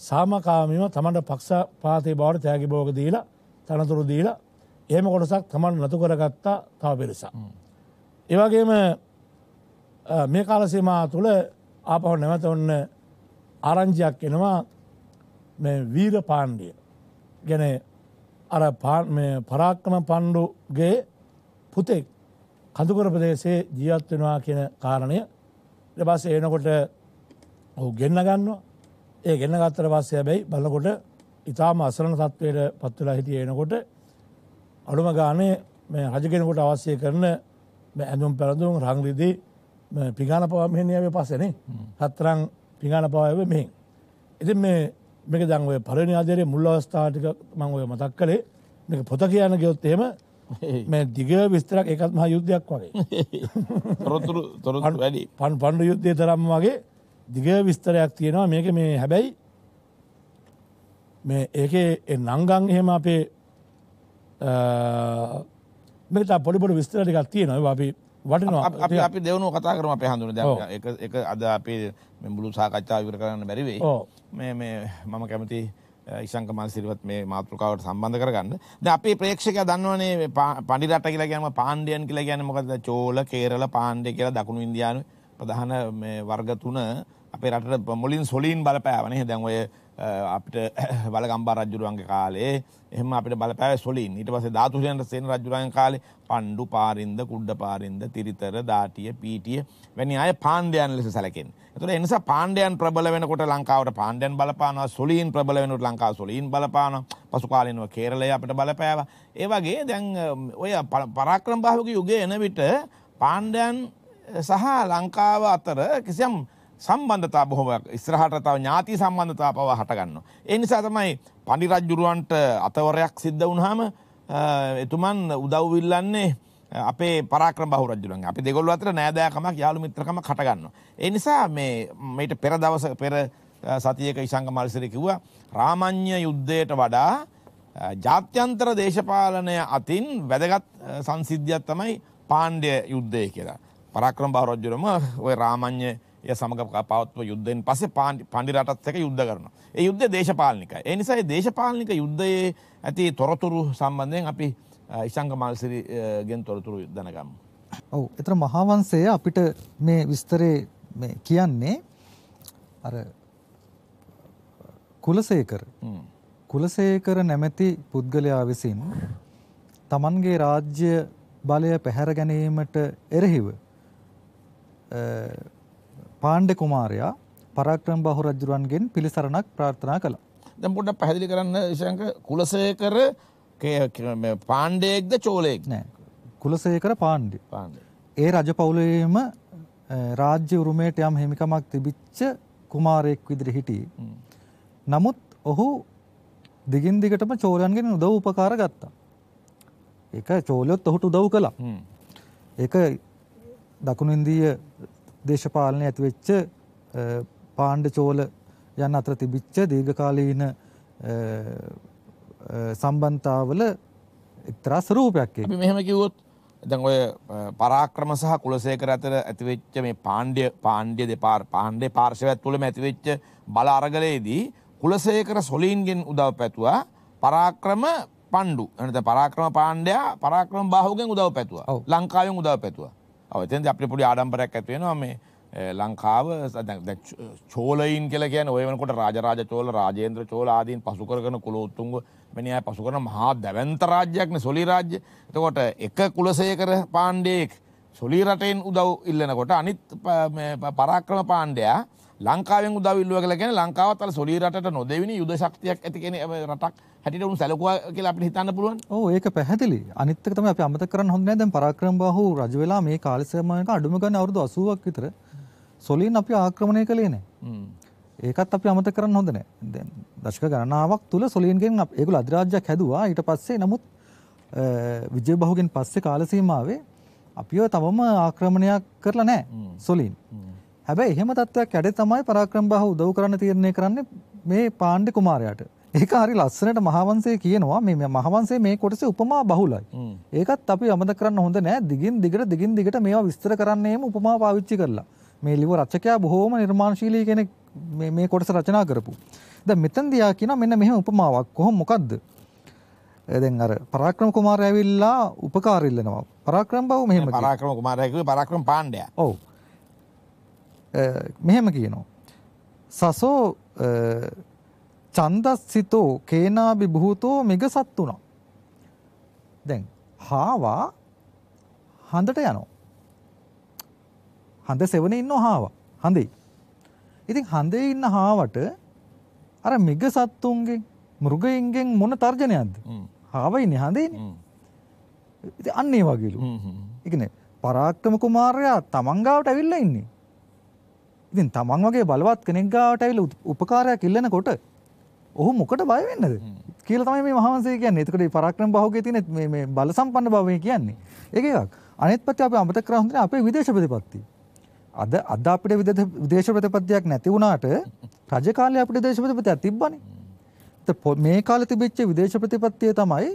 සාමකාමීව තමන්ට පක්ෂ පාතය බවට තෑගි බෝග දීලා තනතුරු දීලා එහෙම කොටසක් තමන් නතු කරගත්තා තව පිරිසා. ඒවගේම මේ කාලසීමා තුළ ආපහු නැවත ඔන්න ආරංජයක් එනවා වීර පාණ්ඩිය ගැන අර පරාක්කම පණ්ඩුගේ පුතෙක් කඳුකර ප්‍රදේශයේ ජීවත් වෙනවා කියන කාරණය ඊට පස්සේ එනකොට ඔහු ගෙන්න ගන්නවා ඒ ගෙන ගත්තර පස්සේ හැබැයි බලකොට ඉතාම අසරණ තත්ත්වයට පත්වලා හිටිය එනකොට අඩුම ගානේ මේ රජගෙනකොට අවශ්‍ය කරන ඇඳුම් පැළඳුම් රංගරිදි පිගාන පව මෙහනියාවේ පස්සනේ හත්තරං පිගාන පවව මෙහි. ඉතින් මේ මේක දැන් ඔය පළවෙනි ආදරේ මුල් අවස්ථාව ටික මම ඔය මතක් කළේ මේක පොත කියන ගියොත් එහෙම මේ දිග විස්තරක් ඒකත් මහා යුද්ධයක් වගේ. තොරතුරු තොරතුරු වැඩි. පන් පණ්ඩු යුද්ධය තරම් වගේ දිග විස්තරයක් තියෙනවා මේක මේ හැබැයි මේ ඒකේ නංගන් එහෙම අපේ මේක පොඩි පොඩි විස්තර ටිකක් තියෙනවා අපි වටිනවා අපි දෙවුණු කතා කරම අපේ හඳුන දැන් එක අද අපේ මේ මුළු සාකච්ඡාව ඉවර කරන්න බැරි වෙයි. මේ මේ මම කැමති ඉශංක මාසිරිවත් මේ මාතෘකාවට සම්බන්ධ කරගන්න. දැන් අපේ ප්‍රේක්ෂකයා දන්නවනේ පණ්ඩි රට කියලා කියනම පාණ්ඩියන් කියලා කියන්නේ මොකද්ද? චෝල, කේරළ, පාණ්ඩේ කියලා දකුණු ඉන්දියානු ප්‍රධාන මේ වර්ග තුන අපේ රට මුලින් සොලින් බලපෑවනේ දැන් ඔය අපිට බලගම්බා රජුරුවන්ගේ කාලේ එහම අපිට බලපෑ සොලින් ඊට පස ධාතුෂයන්ට සෙන් රජුරන් කාලේ පණ්ඩු පාරින්ද කුඩ්ඩ පාරින්ද තිරිතර දාටිය පීටිය වැනි අය පාන්ඩයන් ලෙස සැලකෙන් තුර එනිස පාන්ඩයන් ප්‍රබල වෙනකොට ලංකාවට පාන්ඩයන් බලපානවා සොලීන් ප්‍රබල වෙනට ලංකා සොලීන් බලපාන පසු කාලනුව කේරලය අපට බලපෑව ඒවගේ දැන් ඔය පරාක්‍රම් භාවක යුග එනවිට පාන්ඩයන් සහ ලංකාව අතර කිසියම් සම්බන්ධතා බොහොම ඉස්රහට තව ඥාති සම්බන්ධතා පව හටගන්න. ඒ නිසා තමයි පනිරජ්ජුරුවන්ට අතවරයක් සිද්ධ වුණහම එතුමන් උදව්විල්ලන්නේ අපේ පරාක්‍ර බහුරජුරන් අපි දෙගොල්ල අතර නෑදෑකමක් යාලු මිත්‍රකම කටගන්න. ඒ නිසා මේ මේට පෙර දවස පෙර සතියක ඉසංග මල්සිර කිව්වා රාමං්්‍ය යුද්ධයට වඩා ජාත්‍යන්තර දේශපාලනය අතින් වැදගත් සංසිද්ධියත් තමයි පාණ්ඩය යුද්ධය කියලා. පරාක්‍රම බහරොජ්ජුරම ඔය රාමං්්‍ය එය සමඟ පවත්ව යුද්ධෙන් පස්සේ පණ්ඩිරටත් එක යුද්ධ කරන. ඒ යුද්ධ දේශපාලනික. ඒ නිසා දේශපාලනික යුද්ධයේ ඇති තොරතුරු සම්බන්ධයෙන් අපි ඉසංග මල්සිරි ගෙන් තොරතුරු දැනගම්. ඔවු එතර මහාවන්සේ අපිට මේ විස්තරේ කියන්නේ අර කුලසේකර කුලසේකර නැමැති පුද්ගලයා විසින් තමන්ගේ රාජ්‍ය බලය පැහැර ගැනීමට එරෙහිව පාණ්ඩ කුමාරයා පරාක්‍රම බාහු රජුරන්ගෙන් පිළිසරණක් ප්‍රාර්ථනා කළා. දැන් පොඩ්ඩක් පැහැදිලි කරන්න ශංක කුලසේකර පාණ්ඩයෙක්ද චෝලයෙක් නෑ. කුලසේකර පාණ්ඩේ. පාණ්ඩේ. ඒ රජපෞලේම රාජ්‍ය උරුමයට යම් හිමිකමක් තිබිච්ච කුමාරයෙක් විදිහට හිටියේ. නමුත් ඔහු දිගින් දිගටම චෝලයන්ගෙන් උදව් උපකාර ගත්තා. ඒක චෝලයොත් ඔහුට උදව් කළා. ඒක දකුණු ඉන්දීය දේශපාලනය ඇතිවෙච්ච පාණ්ඩ චෝල යන අතර තිබිච්ච දීර්ඝකාලීන සම්බන්තාවල එක්තරා ස්වරූපයක් ඒක. මෙහෙම කිව්වොත් දැන් ඔය පරාක්‍රම සහ කුලසේකර අතර ඇතිවෙච්ච මේ පාණ්ඩ්‍ය පාණ්ඩ්‍ය දෙපාර පාණ්ඩේ පාර්ශවයත් තුළම ඇතිවෙච්ච බල අරගලයේදී කුලසේකර සොලීන්ගෙන් උදව් පැතුවා පරාක්‍රම පණ්ඩු එනත පරාක්‍රම පාණ්ඩයා පරාක්‍රම බාහුගෙන් උදව් පැතුවා ලංකාවෙන් උදව් පැතුවා එතන අපි පොඩි ආඩම්බරයක් ඇති වෙනවා මේ ලංකාව චෝලයින් කියලා කියන්නේ ඔය වෙනකොට රාජරාජ චෝල රාජේන්ද්‍ර චෝල ආදීන් පසු කරගෙන කුලෝත්තුංග මෙනි අය පසු කරන මහා දැවැන්ත රාජ්‍යයක්නේ සොලි රාජ්‍ය. එතකොට එක කුලසේකර පාණ්ඩේක් සොලි රටෙන් උදව් ඉල්ලනකොට අනිත් පරාක්‍රම පාණ්ඩයා ලංකාවෙන් උදවිල්ලුව කියලා කියන්නේ ලංකාවත් අර සොලී රටට නොදෙවෙන යුද ශක්තියක් ඇති කෙන රටක් හැටියට උන් සැලකුවා කියලා අපිට හිතන්න පුළුවන්. ඔව් ඒක පැහැදිලි. අනිත් එක තමයි අපි අමතක කරන්න හොඳ නෑ දැන් පරාක්‍රම බාහු රජ වෙලා මේ කාලේ සමයක අඩුම ගානේ අවුරුදු 80ක් විතර සොලීන් අපි ආක්‍රමණය කළේ නෑ. ඒකත් අපි අමතක කරන්න හොඳ නෑ. දැන් දශක ගණනාවක් තුල සොලීන්ගෙන් ඒගොල්ලෝ අධිරාජ්‍යයක් හැදුවා. ඊට පස්සේ නමුත් විජය බහුගෙන් පස්සේ කාල සීමාවේ අපිව තවම ආක්‍රමණයක් කරලා නෑ සොලීන්. හැබැයි එහෙම තත්ත්වයක් ඇඩේ තමයි පරාක්‍රම බාහු උදව් කරන්න තීරණය කරන්නේ මේ පාණ්ඩේ කුමාරයාට. ඒක හරි ලස්සනට මහවංශය කියනවා මේ මහවංශයේ මේ කොටසේ උපමා බහුලයි. ඒකත් අපි අමතක කරන්න හොඳ නෑ. දිගින් දිගට දිගින් දිගට මේවා විස්තර කරන්නේම උපමා පාවිච්චි කරලා. මේ ලිව රචකයා බොහෝම නිර්මාණශීලී කෙනෙක් මේ කොටස රචනා කරපු. දැන් මෙතනදී ආ කියනවා මෙන්න මෙහෙම උපමාවක්. කොහොම මොකද්ද? දැන් අර පරාක්‍රම කුමාරය ඇවිල්ලා උපකාර ඉල්ලනවා. පරාක්‍රම බව මෙහෙම කියනවා. පරාක්‍රම කුමාරය කිව්වේ පරාක්‍රම පාණ්ඩයා. ඔව්. මෙහෙම කියනවා. සසෝ චන්දස්සිතෝ කේනාබි භූතෝ මිග සත්තුනා. දැන් හාවා හඳට යනවා. හඳ සෙවනේ ඉන්නව හාවා. හඳේ. ඉතින් හඳේ ඉන්න හාවට අර මිග සත්තුන්ගෙන් මෘගයින්ගෙන් මොන තර්ජනයක්ද? හාවයි නේ හඳේනේ. ඉතින් අන්න ඒ වගේලු. ඒ කියන්නේ පරාක්‍රම කුමාරයා තමන් ගාවට ඇවිල්ලා ඉන්නේ. ඉතින් තමන් වගේ බලවත් කෙනෙක් ගාවට ඇවිල්ලා උපකාරයක් ඉල්ලනකොට ඔහු මොකට බය වෙන්නද කියලා තමයි මේ මහවංශය කියන්නේ. එතකොට මේ පරාක්‍රම බහුවේ තියෙන මේ මේ බල සම්පන්න බව මේ කියන්නේ. ඒක එකක්. අනෙත් පැත්තේ අපි අමතක කරා හොඳට අපේ විදේශ ප්‍රතිපත්තිය. අද අද අපිට විදේශ ප්‍රතිපත්තියක් නැති වුණාට රජ කාලේ අපිට විදේශ ප්‍රතිපත්තියක් තිබ්බනේ. ඒත් මේ කාලේ තිබිච්ච විදේශ ප්‍රතිපත්තිය තමයි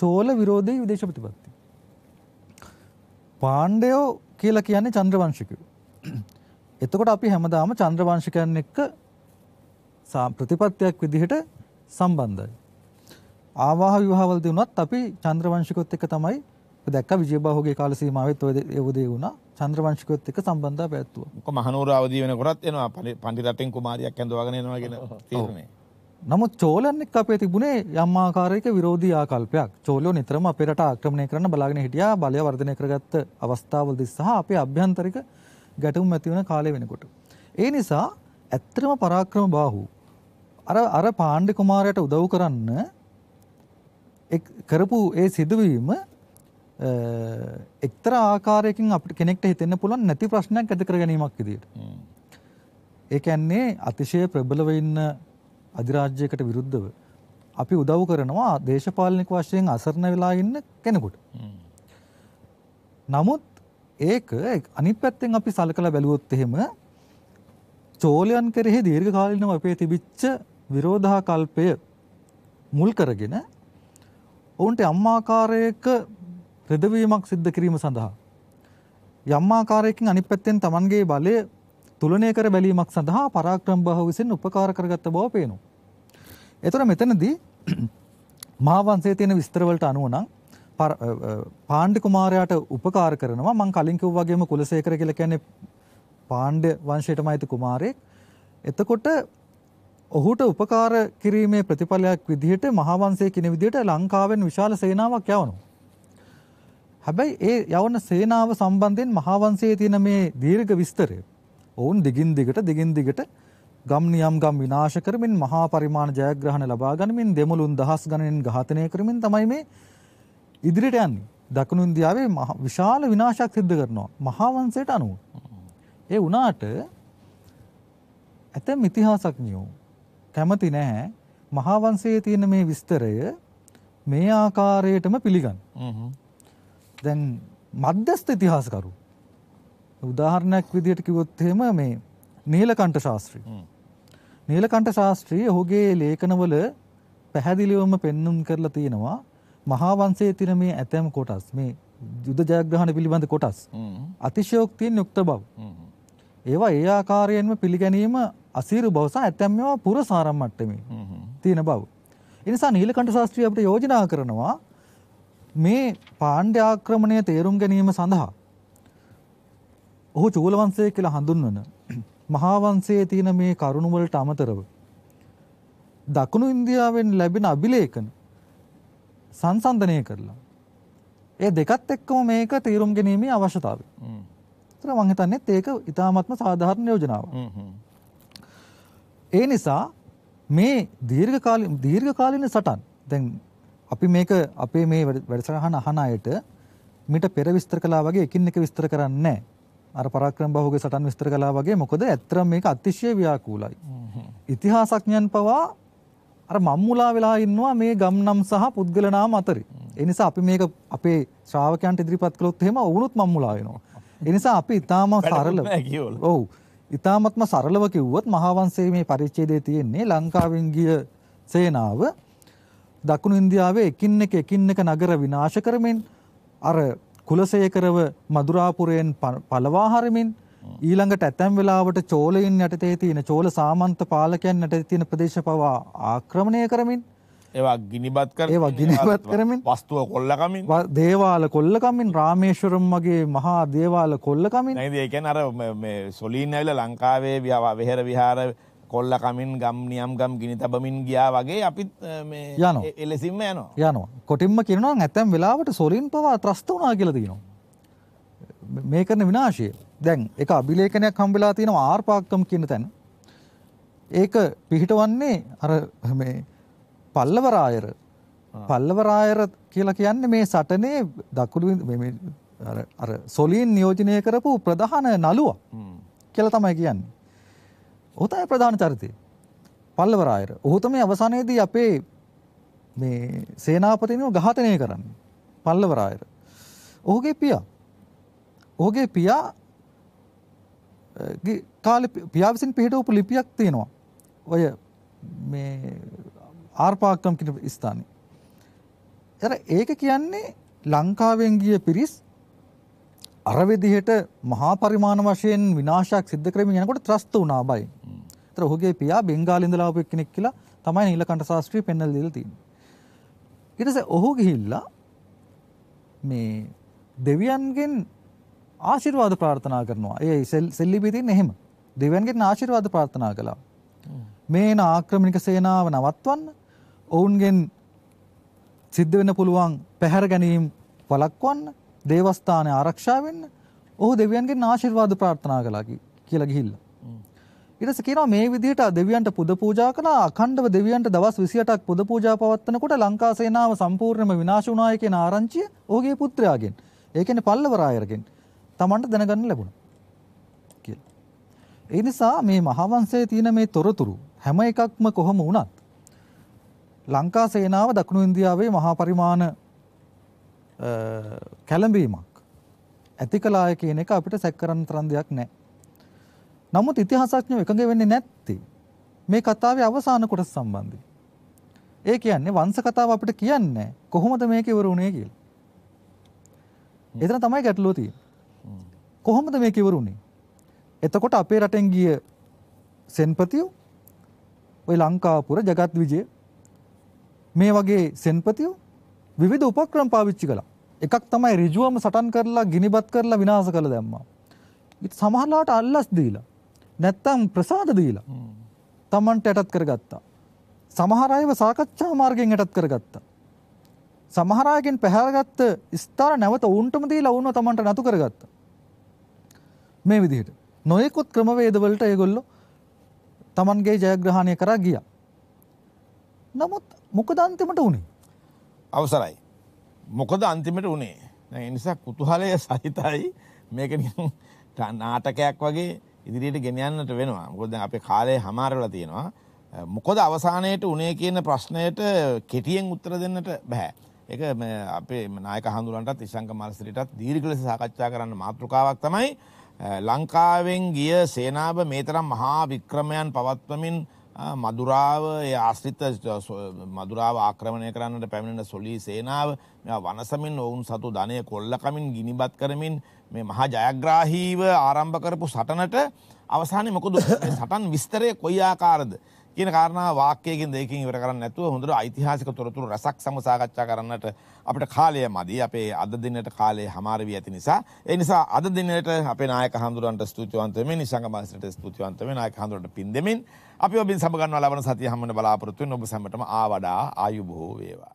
චෝල විරෝධී විදේශ ප්‍රතිපත්තිය. පාණ්ඩයෝ කියලා කියන්නේ චන්ද්‍රවංශිකයෝ. එතකොට අපි හැමදාම චන්ද්‍රවංශිකයන් එක්ක ප්‍රතිපත්තියක් විදිහට සම්බන්ධයි. ආවාහ විවාහවලදී වුණත් අපි චන්ද්‍රවංශිකොත් එක්ක තමයි දැක්ක විජයබාහුගේ කාල සීමාවෙත් ඔය ඒවදේ වුණා චන්ද්‍රවංශිකයත් එක්ක සම්බන්ධතාව පැවැත්තුවා. මොක මහනුවර අවදි වෙනකොටත් එනවා පඬිරටෙන් කුමාරියක් ඇඳවගෙන එනවා කියන තීරණය. නමුත් චෝලන් එක්ක අපේ තිබුණේ යම් ආකාරයක විරෝධී ආකල්පයක්. චෝලෝ නිතරම අපේ රට ආක්‍රමණය කරන්න බලාගෙන හිටියා බලය වර්ධනය කරගත්ත අවස්ථාවවලදී සහ අපේ අභ්‍යන්තරික ගැටුම් ඇති වෙන කාලය වෙනකොට. ඒ නිසා ඇත්තටම පරාක්‍රම බාහු අර අර පාණ්ඩ කුමාරයට උදව් කරන්න කරපු ඒ සිදුවීම එක්තරා ආකාරයකින් අපිට කෙනෙක්ට හිතෙන්න පුළුවන් නැති ප්‍රශ්නයක් ඇති කර ගැනීමක් විදියට. ඒ කියන්නේ අතිශය ප්‍රබලව ඉන්න අධිරාජ්‍යයකට විරුද්ධව අපි උදව් කරනවා දේශපාලනික වශයෙන් අසරණ වෙලා ඉන්න කෙනෙකුට. නමුත් ඒක අනිත් පැත්තෙන් අපි සලකලා බැලුවොත් එහෙම චෝලයන් කෙරෙහි දීර්ඝකාලීනව අපේ තිබිච්ච විරෝධාකල්පය මුල් කරගෙන ඔවුන්ට යම් ආකාරයක රෙදවීමක් සිද්ධ කිරීම සඳහා යම් ආකාරයකින් අනිත් පැත්තෙන් Tamanගේ බලය තුලනය කර බැලීමක් සඳහා පරාක්‍රම බහුව විසින් උපකාර කරගත්ත බව පේනවා. ඒතර මෙතනදී මහා වංශයේ තියෙන විස්තර වලට අනුව නම් පාණ්ඩි කුමාරයාට උපකාර කරනවා මං කලින් කිව්ව වගේම කුලසේකර කියලා කියන්නේ පාණ්ඩ්‍ය වංශයටම අයිති කුමාරයෙක්. එතකොට ඔහුට උපකාර කිරීමේ ප්‍රතිඵලයක් විදිහට මහාවංශය කියන විදිහට ලංකාවෙන් විශාල සේනාවක් යවනවා. හැබැයි ඒ යවන සේනාව සම්බන්ධයෙන් මහාවංශයේ තියෙන මේ දීර්ඝ විස්තරය ඔවුන් දිගින් දිගට දිගින් දිගට ගම් නියම් ගම් විනාශ කරමින් මහා පරිමාණ ජයග්‍රහණ ලබා ගනිමින් දෙමළුන් දහස් ගණනින් ඝාතනය කරමින් තමයි මේ ඉදිරියට යන්නේ. දකුණු ඉන්දියාවේ විශාල විනාශයක් සිද්ධ කරනවා මහා වංශයට අනුව. ඒ වුණාට ඇතැම් ඉතිහාසඥයෝ කැමති නැහැ මහා වංශයේ තියෙන මේ විස්තරය මේ ආකාරයටම පිළිගන්න. දැන් මධ්‍යස්ථ ඉතිහාසකරු උදාහරණයක් විදිහට කිව්වොත් එහෙම මේ නීලකණ්ඨ ශාස්ත්‍රී. නීලකණ්ඨ ශාස්ත්‍රී ඔහුගේ ලේඛනවල පැහැදිලිවම පෙන්눔 කරලා තියෙනවා මහා වංශයේ තියෙන මේ ඇතැම් කොටස් මේ යුද ජයග්‍රහණ පිළිබඳ කොටස් අතිශයෝක්තියෙන් යුක්ත බව. ඒවා ඒ ආකාරයෙන්ම පිළිගැනීම අසීරු බව සහ ඇතැම් ඒවා පුරසාරම් මට්ටමේ තියෙන බව. ඒ නිසා නීලකණ්ඨ ශාස්ත්‍රී අපිට යෝජනා කරනවා මේ පාණ්ඩ්‍ය ආක්‍රමණය තේරුම් ගැනීම සඳහා ඔහු චූල වංශය කියලා හඳුන්වන මහා වංශයේ තියෙන මේ කරුණ වලට අමතරව දකුණු ඉන්දියාවෙන් ලැබෙන අභිලේඛන සංසන්ධනය කරලා. ඒ දෙකත් එක්කම මේක තීරුම් ගැනීමේ අවශ්‍යතාව. තර මංහිතන්නෙත් ඒක ඉතාමත්ම සාධාරණ යෝජනාව. ඒ නිසා මේ දීර්ඝකාලින සටන් දැන් අපි මේක අපේ මේ වැඩසටහන අහන අයට මිට පෙර විස්තර කලා වගේ එකින් එක විස්තර කරන්න අර පරාක්‍රම බහුගේ සටන් විස්තර කලා වගේ මොකද ඇත්තර මේක අතිශය ව්‍යාකූලයි. ඉතිහාසඥයන් පවා අර මම්මුලා වෙලා ඉන්නවා මේ ගම්නම් සහ පුද්ගල නාම අතරේ. ඒ නිසා අපි මේක අපේ ශ්‍රාවකයන්ට ඉදිරිපත් කළොත් එහෙම වුණොත් මම්මුලා වෙනවා. ඒ නිසා අපි ඊටාම සරලව ඔව් ඊටාමත්ම සරලව කිව්වොත් මහාවංශයේ මේ පරිච්ඡේදයේ තියෙන්නේ ලංකාවෙන් ගිය සේනාව දකුණු ඉන්දියාවේ එකින් එක එකින් එක නගර විනාශ කරමින් අර කුලසේකරව මදුරාපුරයෙන් පලවා හරමින් ඊළඟට ඇතැම් වෙලාවට චෝලයින් යටතේ තියෙන චෝල සාමන්ත පාලකයන් යටතේ තියෙන ප්‍රදේශ පවා ආක්‍රමණය කරමින් ඒවා ගිනිබත් කර ඒවා ගිනිබත් කරමින් වස්තුව කොල්ලකමින් දේවාල කොල්ලකමින් රාමේශ්වරම් වගේ මහා දේවාල කොල්ලකමින් ඒකැන අර සොලීන් ඇවිල ලංකාවේ ව්‍යවා වෙහෙර විහාර කොල්ලකමින් ගම් නියම් ගම් ගිනි තබමින් ගියා වගේ අපිත් යන එලෙසිම යනවා යනවා කොටින්ම කියනවා ඇතැම් වෙලාවට සොලින් පවා ත්‍රස්ත වනා කියලතිනවා මේ කරන විනාශය දැන් එක අභිලේඛනයක් හම්බෙලා තියෙනවා ආර්පාක්කම කියන තැන. ඒක පිහිටවන්නේ අර මේ පල්ලවරායර පල්ලවරායර කියලා කියන්නේ මේ සටනේ දකුණු මේ අර අර සොලීන් නියෝජනය කරපු ප්‍රධාන නළුවා කියලා තමයි කියන්නේ. ඔහු තමයි ප්‍රධාන චරිතය. පල්ලවරායර. ඔහු තමයි අවසානයේදී අපේ මේ සේනාපතිනිව ඝාතනය කරන්නේ. පල්ලවරායර. ඔහුගේ පියා ඔහුගේ පියා කාල පියාවිසින් පිහිටවපු ලිපියක් තියෙනවා ඔය මේ ආර්පාක්කම් කිට ස්ථානය එර ඒක කියන්නේ ලංකාවෙන් ගිය පිරිස් අරවිදිහට මහා පරිමාණ වශයෙන් විනාශයක් සිද්ධ කරමින් යනකොට ත්‍රස්ත වුණා බයි තර ඔහුගේ පියා බෙංගාලින්දලාපු කෙනෙක් කියලා තමයි නිලකණ්ඩ ශාස්ත්‍රී පෙන්නල් දීලා තියෙන්නේ ඊට පස්සේ ඔහු ගිහිල්ලා මේ දෙවියන්ගෙන් ආශිර්වාද ප්‍රාර්ථනා කරනවා. ඒ සෙල්ලිපිය තියෙන්නේ එහෙම. දෙවියන්ගෙන් ආශිර්වාද ප්‍රාර්ථනා කළා. මේන ආක්‍රමණික සේනාව නවත්වන්න ඔවුන්ගෙන් සිද්ධ වෙන්න පුළුවන් පැහැර ගැනීම වළක්වන්න දේවස්ථානය ආරක්ෂා වෙන්න ඔහු දෙවියන්ගෙන් ආශිර්වාද ප්‍රාර්ථනා කළා කියලා ගිහිල්ලා. ඊට පස්සේ කියනවා මේ විදිහට දෙවියන්ට පුද පූජා කළා අඛණ්ඩව දෙවියන්ට දවස් 28ක් පුද පූජා පවත්වනකොට ලංකා සේනාව සම්පූර්ණයෙන්ම විනාශ වුණාය කියන ආරංචිය ඔහුගේ පුත්‍රයාගෙන්. ඒ කියන්නේ පල්ලව රායරගෙන්. තමන්ට දැනගන්න ලැබුණ කිය. ඒ නිසා මේ මහාවන්සේ තියෙන මේ තොරතුරු හැම එකක්ම කොහොම වුණත් ලංකා සේනාව දකුණු ඉන්දියාවේ මහා පරිමාණ කැළඹීමක් ඇති කලාය කියන එක අපිට සැක්කරන්න තරන් දෙයක් නෑ. නමුත් ඉතිහාසඥ එකඟ වෙන්නේ නැත්ති මේ කතාවේ අවසාන කොටස් සම්බන්ධි. ඒ කියන්නේ වංස කතාව අපිට කියන්නේ කොහොමද මේක ඉවර වුණේ කියලා. එතන තමයි ගැටලුව තියෙන්නේ. කොහොමද මේක ඉවරුනේ? එතකොට අපේ රටෙන් ගිය සෙන්පතියෝ ওই ලංකාපුර జగත් විජය මේ වගේ සෙන්පතියෝ විවිධ උපක්‍රම පාවිච්චි කළා. එකක් තමයි ඍජුවම සටන් කරලා ගිනිබත් කරලා විනාශ කළ දැම්මා. ඉත සමහරලාට අල්ලස් දීලා නැත්තම් ප්‍රසාද දීලා Tamanට යටත් කරගත්තා. සමහර අයව සාකච්ඡා මාර්ගයෙන් යටත් කරගත්තා. සමහර අයගෙන් පැහැරගත්ත ස්ථාන නැවත වුන්ටම දීලා වුණා Tamanට නතු කරගත්තා. මේ විදිහට. නොයෙකුත් ක්‍රමවේදවලට ඒගොල්ලෝ තමන්ගේ ජයග්‍රහණය කරා ගිය. නමුත් මොකද අන්තිමට වනේ. අවසරයි. මොකද අන්තිමට වනේ එනිසා කුතුහලය සහිතයි මේක නාටකයක් වගේ ඉදිරියට ගෙනයන්නට වෙනවා ගොද අප කාලය හමාරල තියෙනවා. මොකොද අවසානයට උනේ කියන ප්‍රශ්නයට කෙටියෙන් උත්තර දෙන්නට බැහැ. එක අපේ මනායක හඳුරන්ටත් ඉශංක මල්සිරිටත් දීර්ගලෙස සාකච්ඡා කරන්න මාතෘකාවක් තමයි ලංකාවෙන් ගිය සේනාව මේතරම් මහා වික්‍රමයන් පවත්වමින් මදුරාව ආශ්‍රිත මදුරාව ආක්‍රමණය කරන්නට පැමිණෙන සොලී සේනාව වනසමින් ඔවුන් සතු ධනය කොල්ලකමින් ගිනිබත් කරමින් මේ මහා ජයග්‍රාහීව ආරම්භ කරපු සටනට අවසානය මොකද සටන් විස්තරය කොයි ආකාරද. කියන කාරණා වාක්‍යයෙන් දෙකකින් ඉවර කරන්න නැතුව හොඳට ඓතිහාසික තොරතුරු රසක් සමග සාකච්ඡා කරන්නට අපිට කාලය මදි. අපේ අද දිනට කාලය හමාර වී ඇති නිසා. ඒ නිසා අද දිනට අපේ නායක හඳුරන්ට ස්තුතිවන්ත වෙමින්, නිසංග මාස්ටර්ට ස්තුතිවන්ත වෙමින්, නායක හඳුරන්ට පින් දෙමින් අපි ඔබින් සමගන්නවා ලබන සතිය හැමෝම බලාපොරොත්තු වෙන ඔබ සැමටම ආවඩා ආයුබෝව වේවා.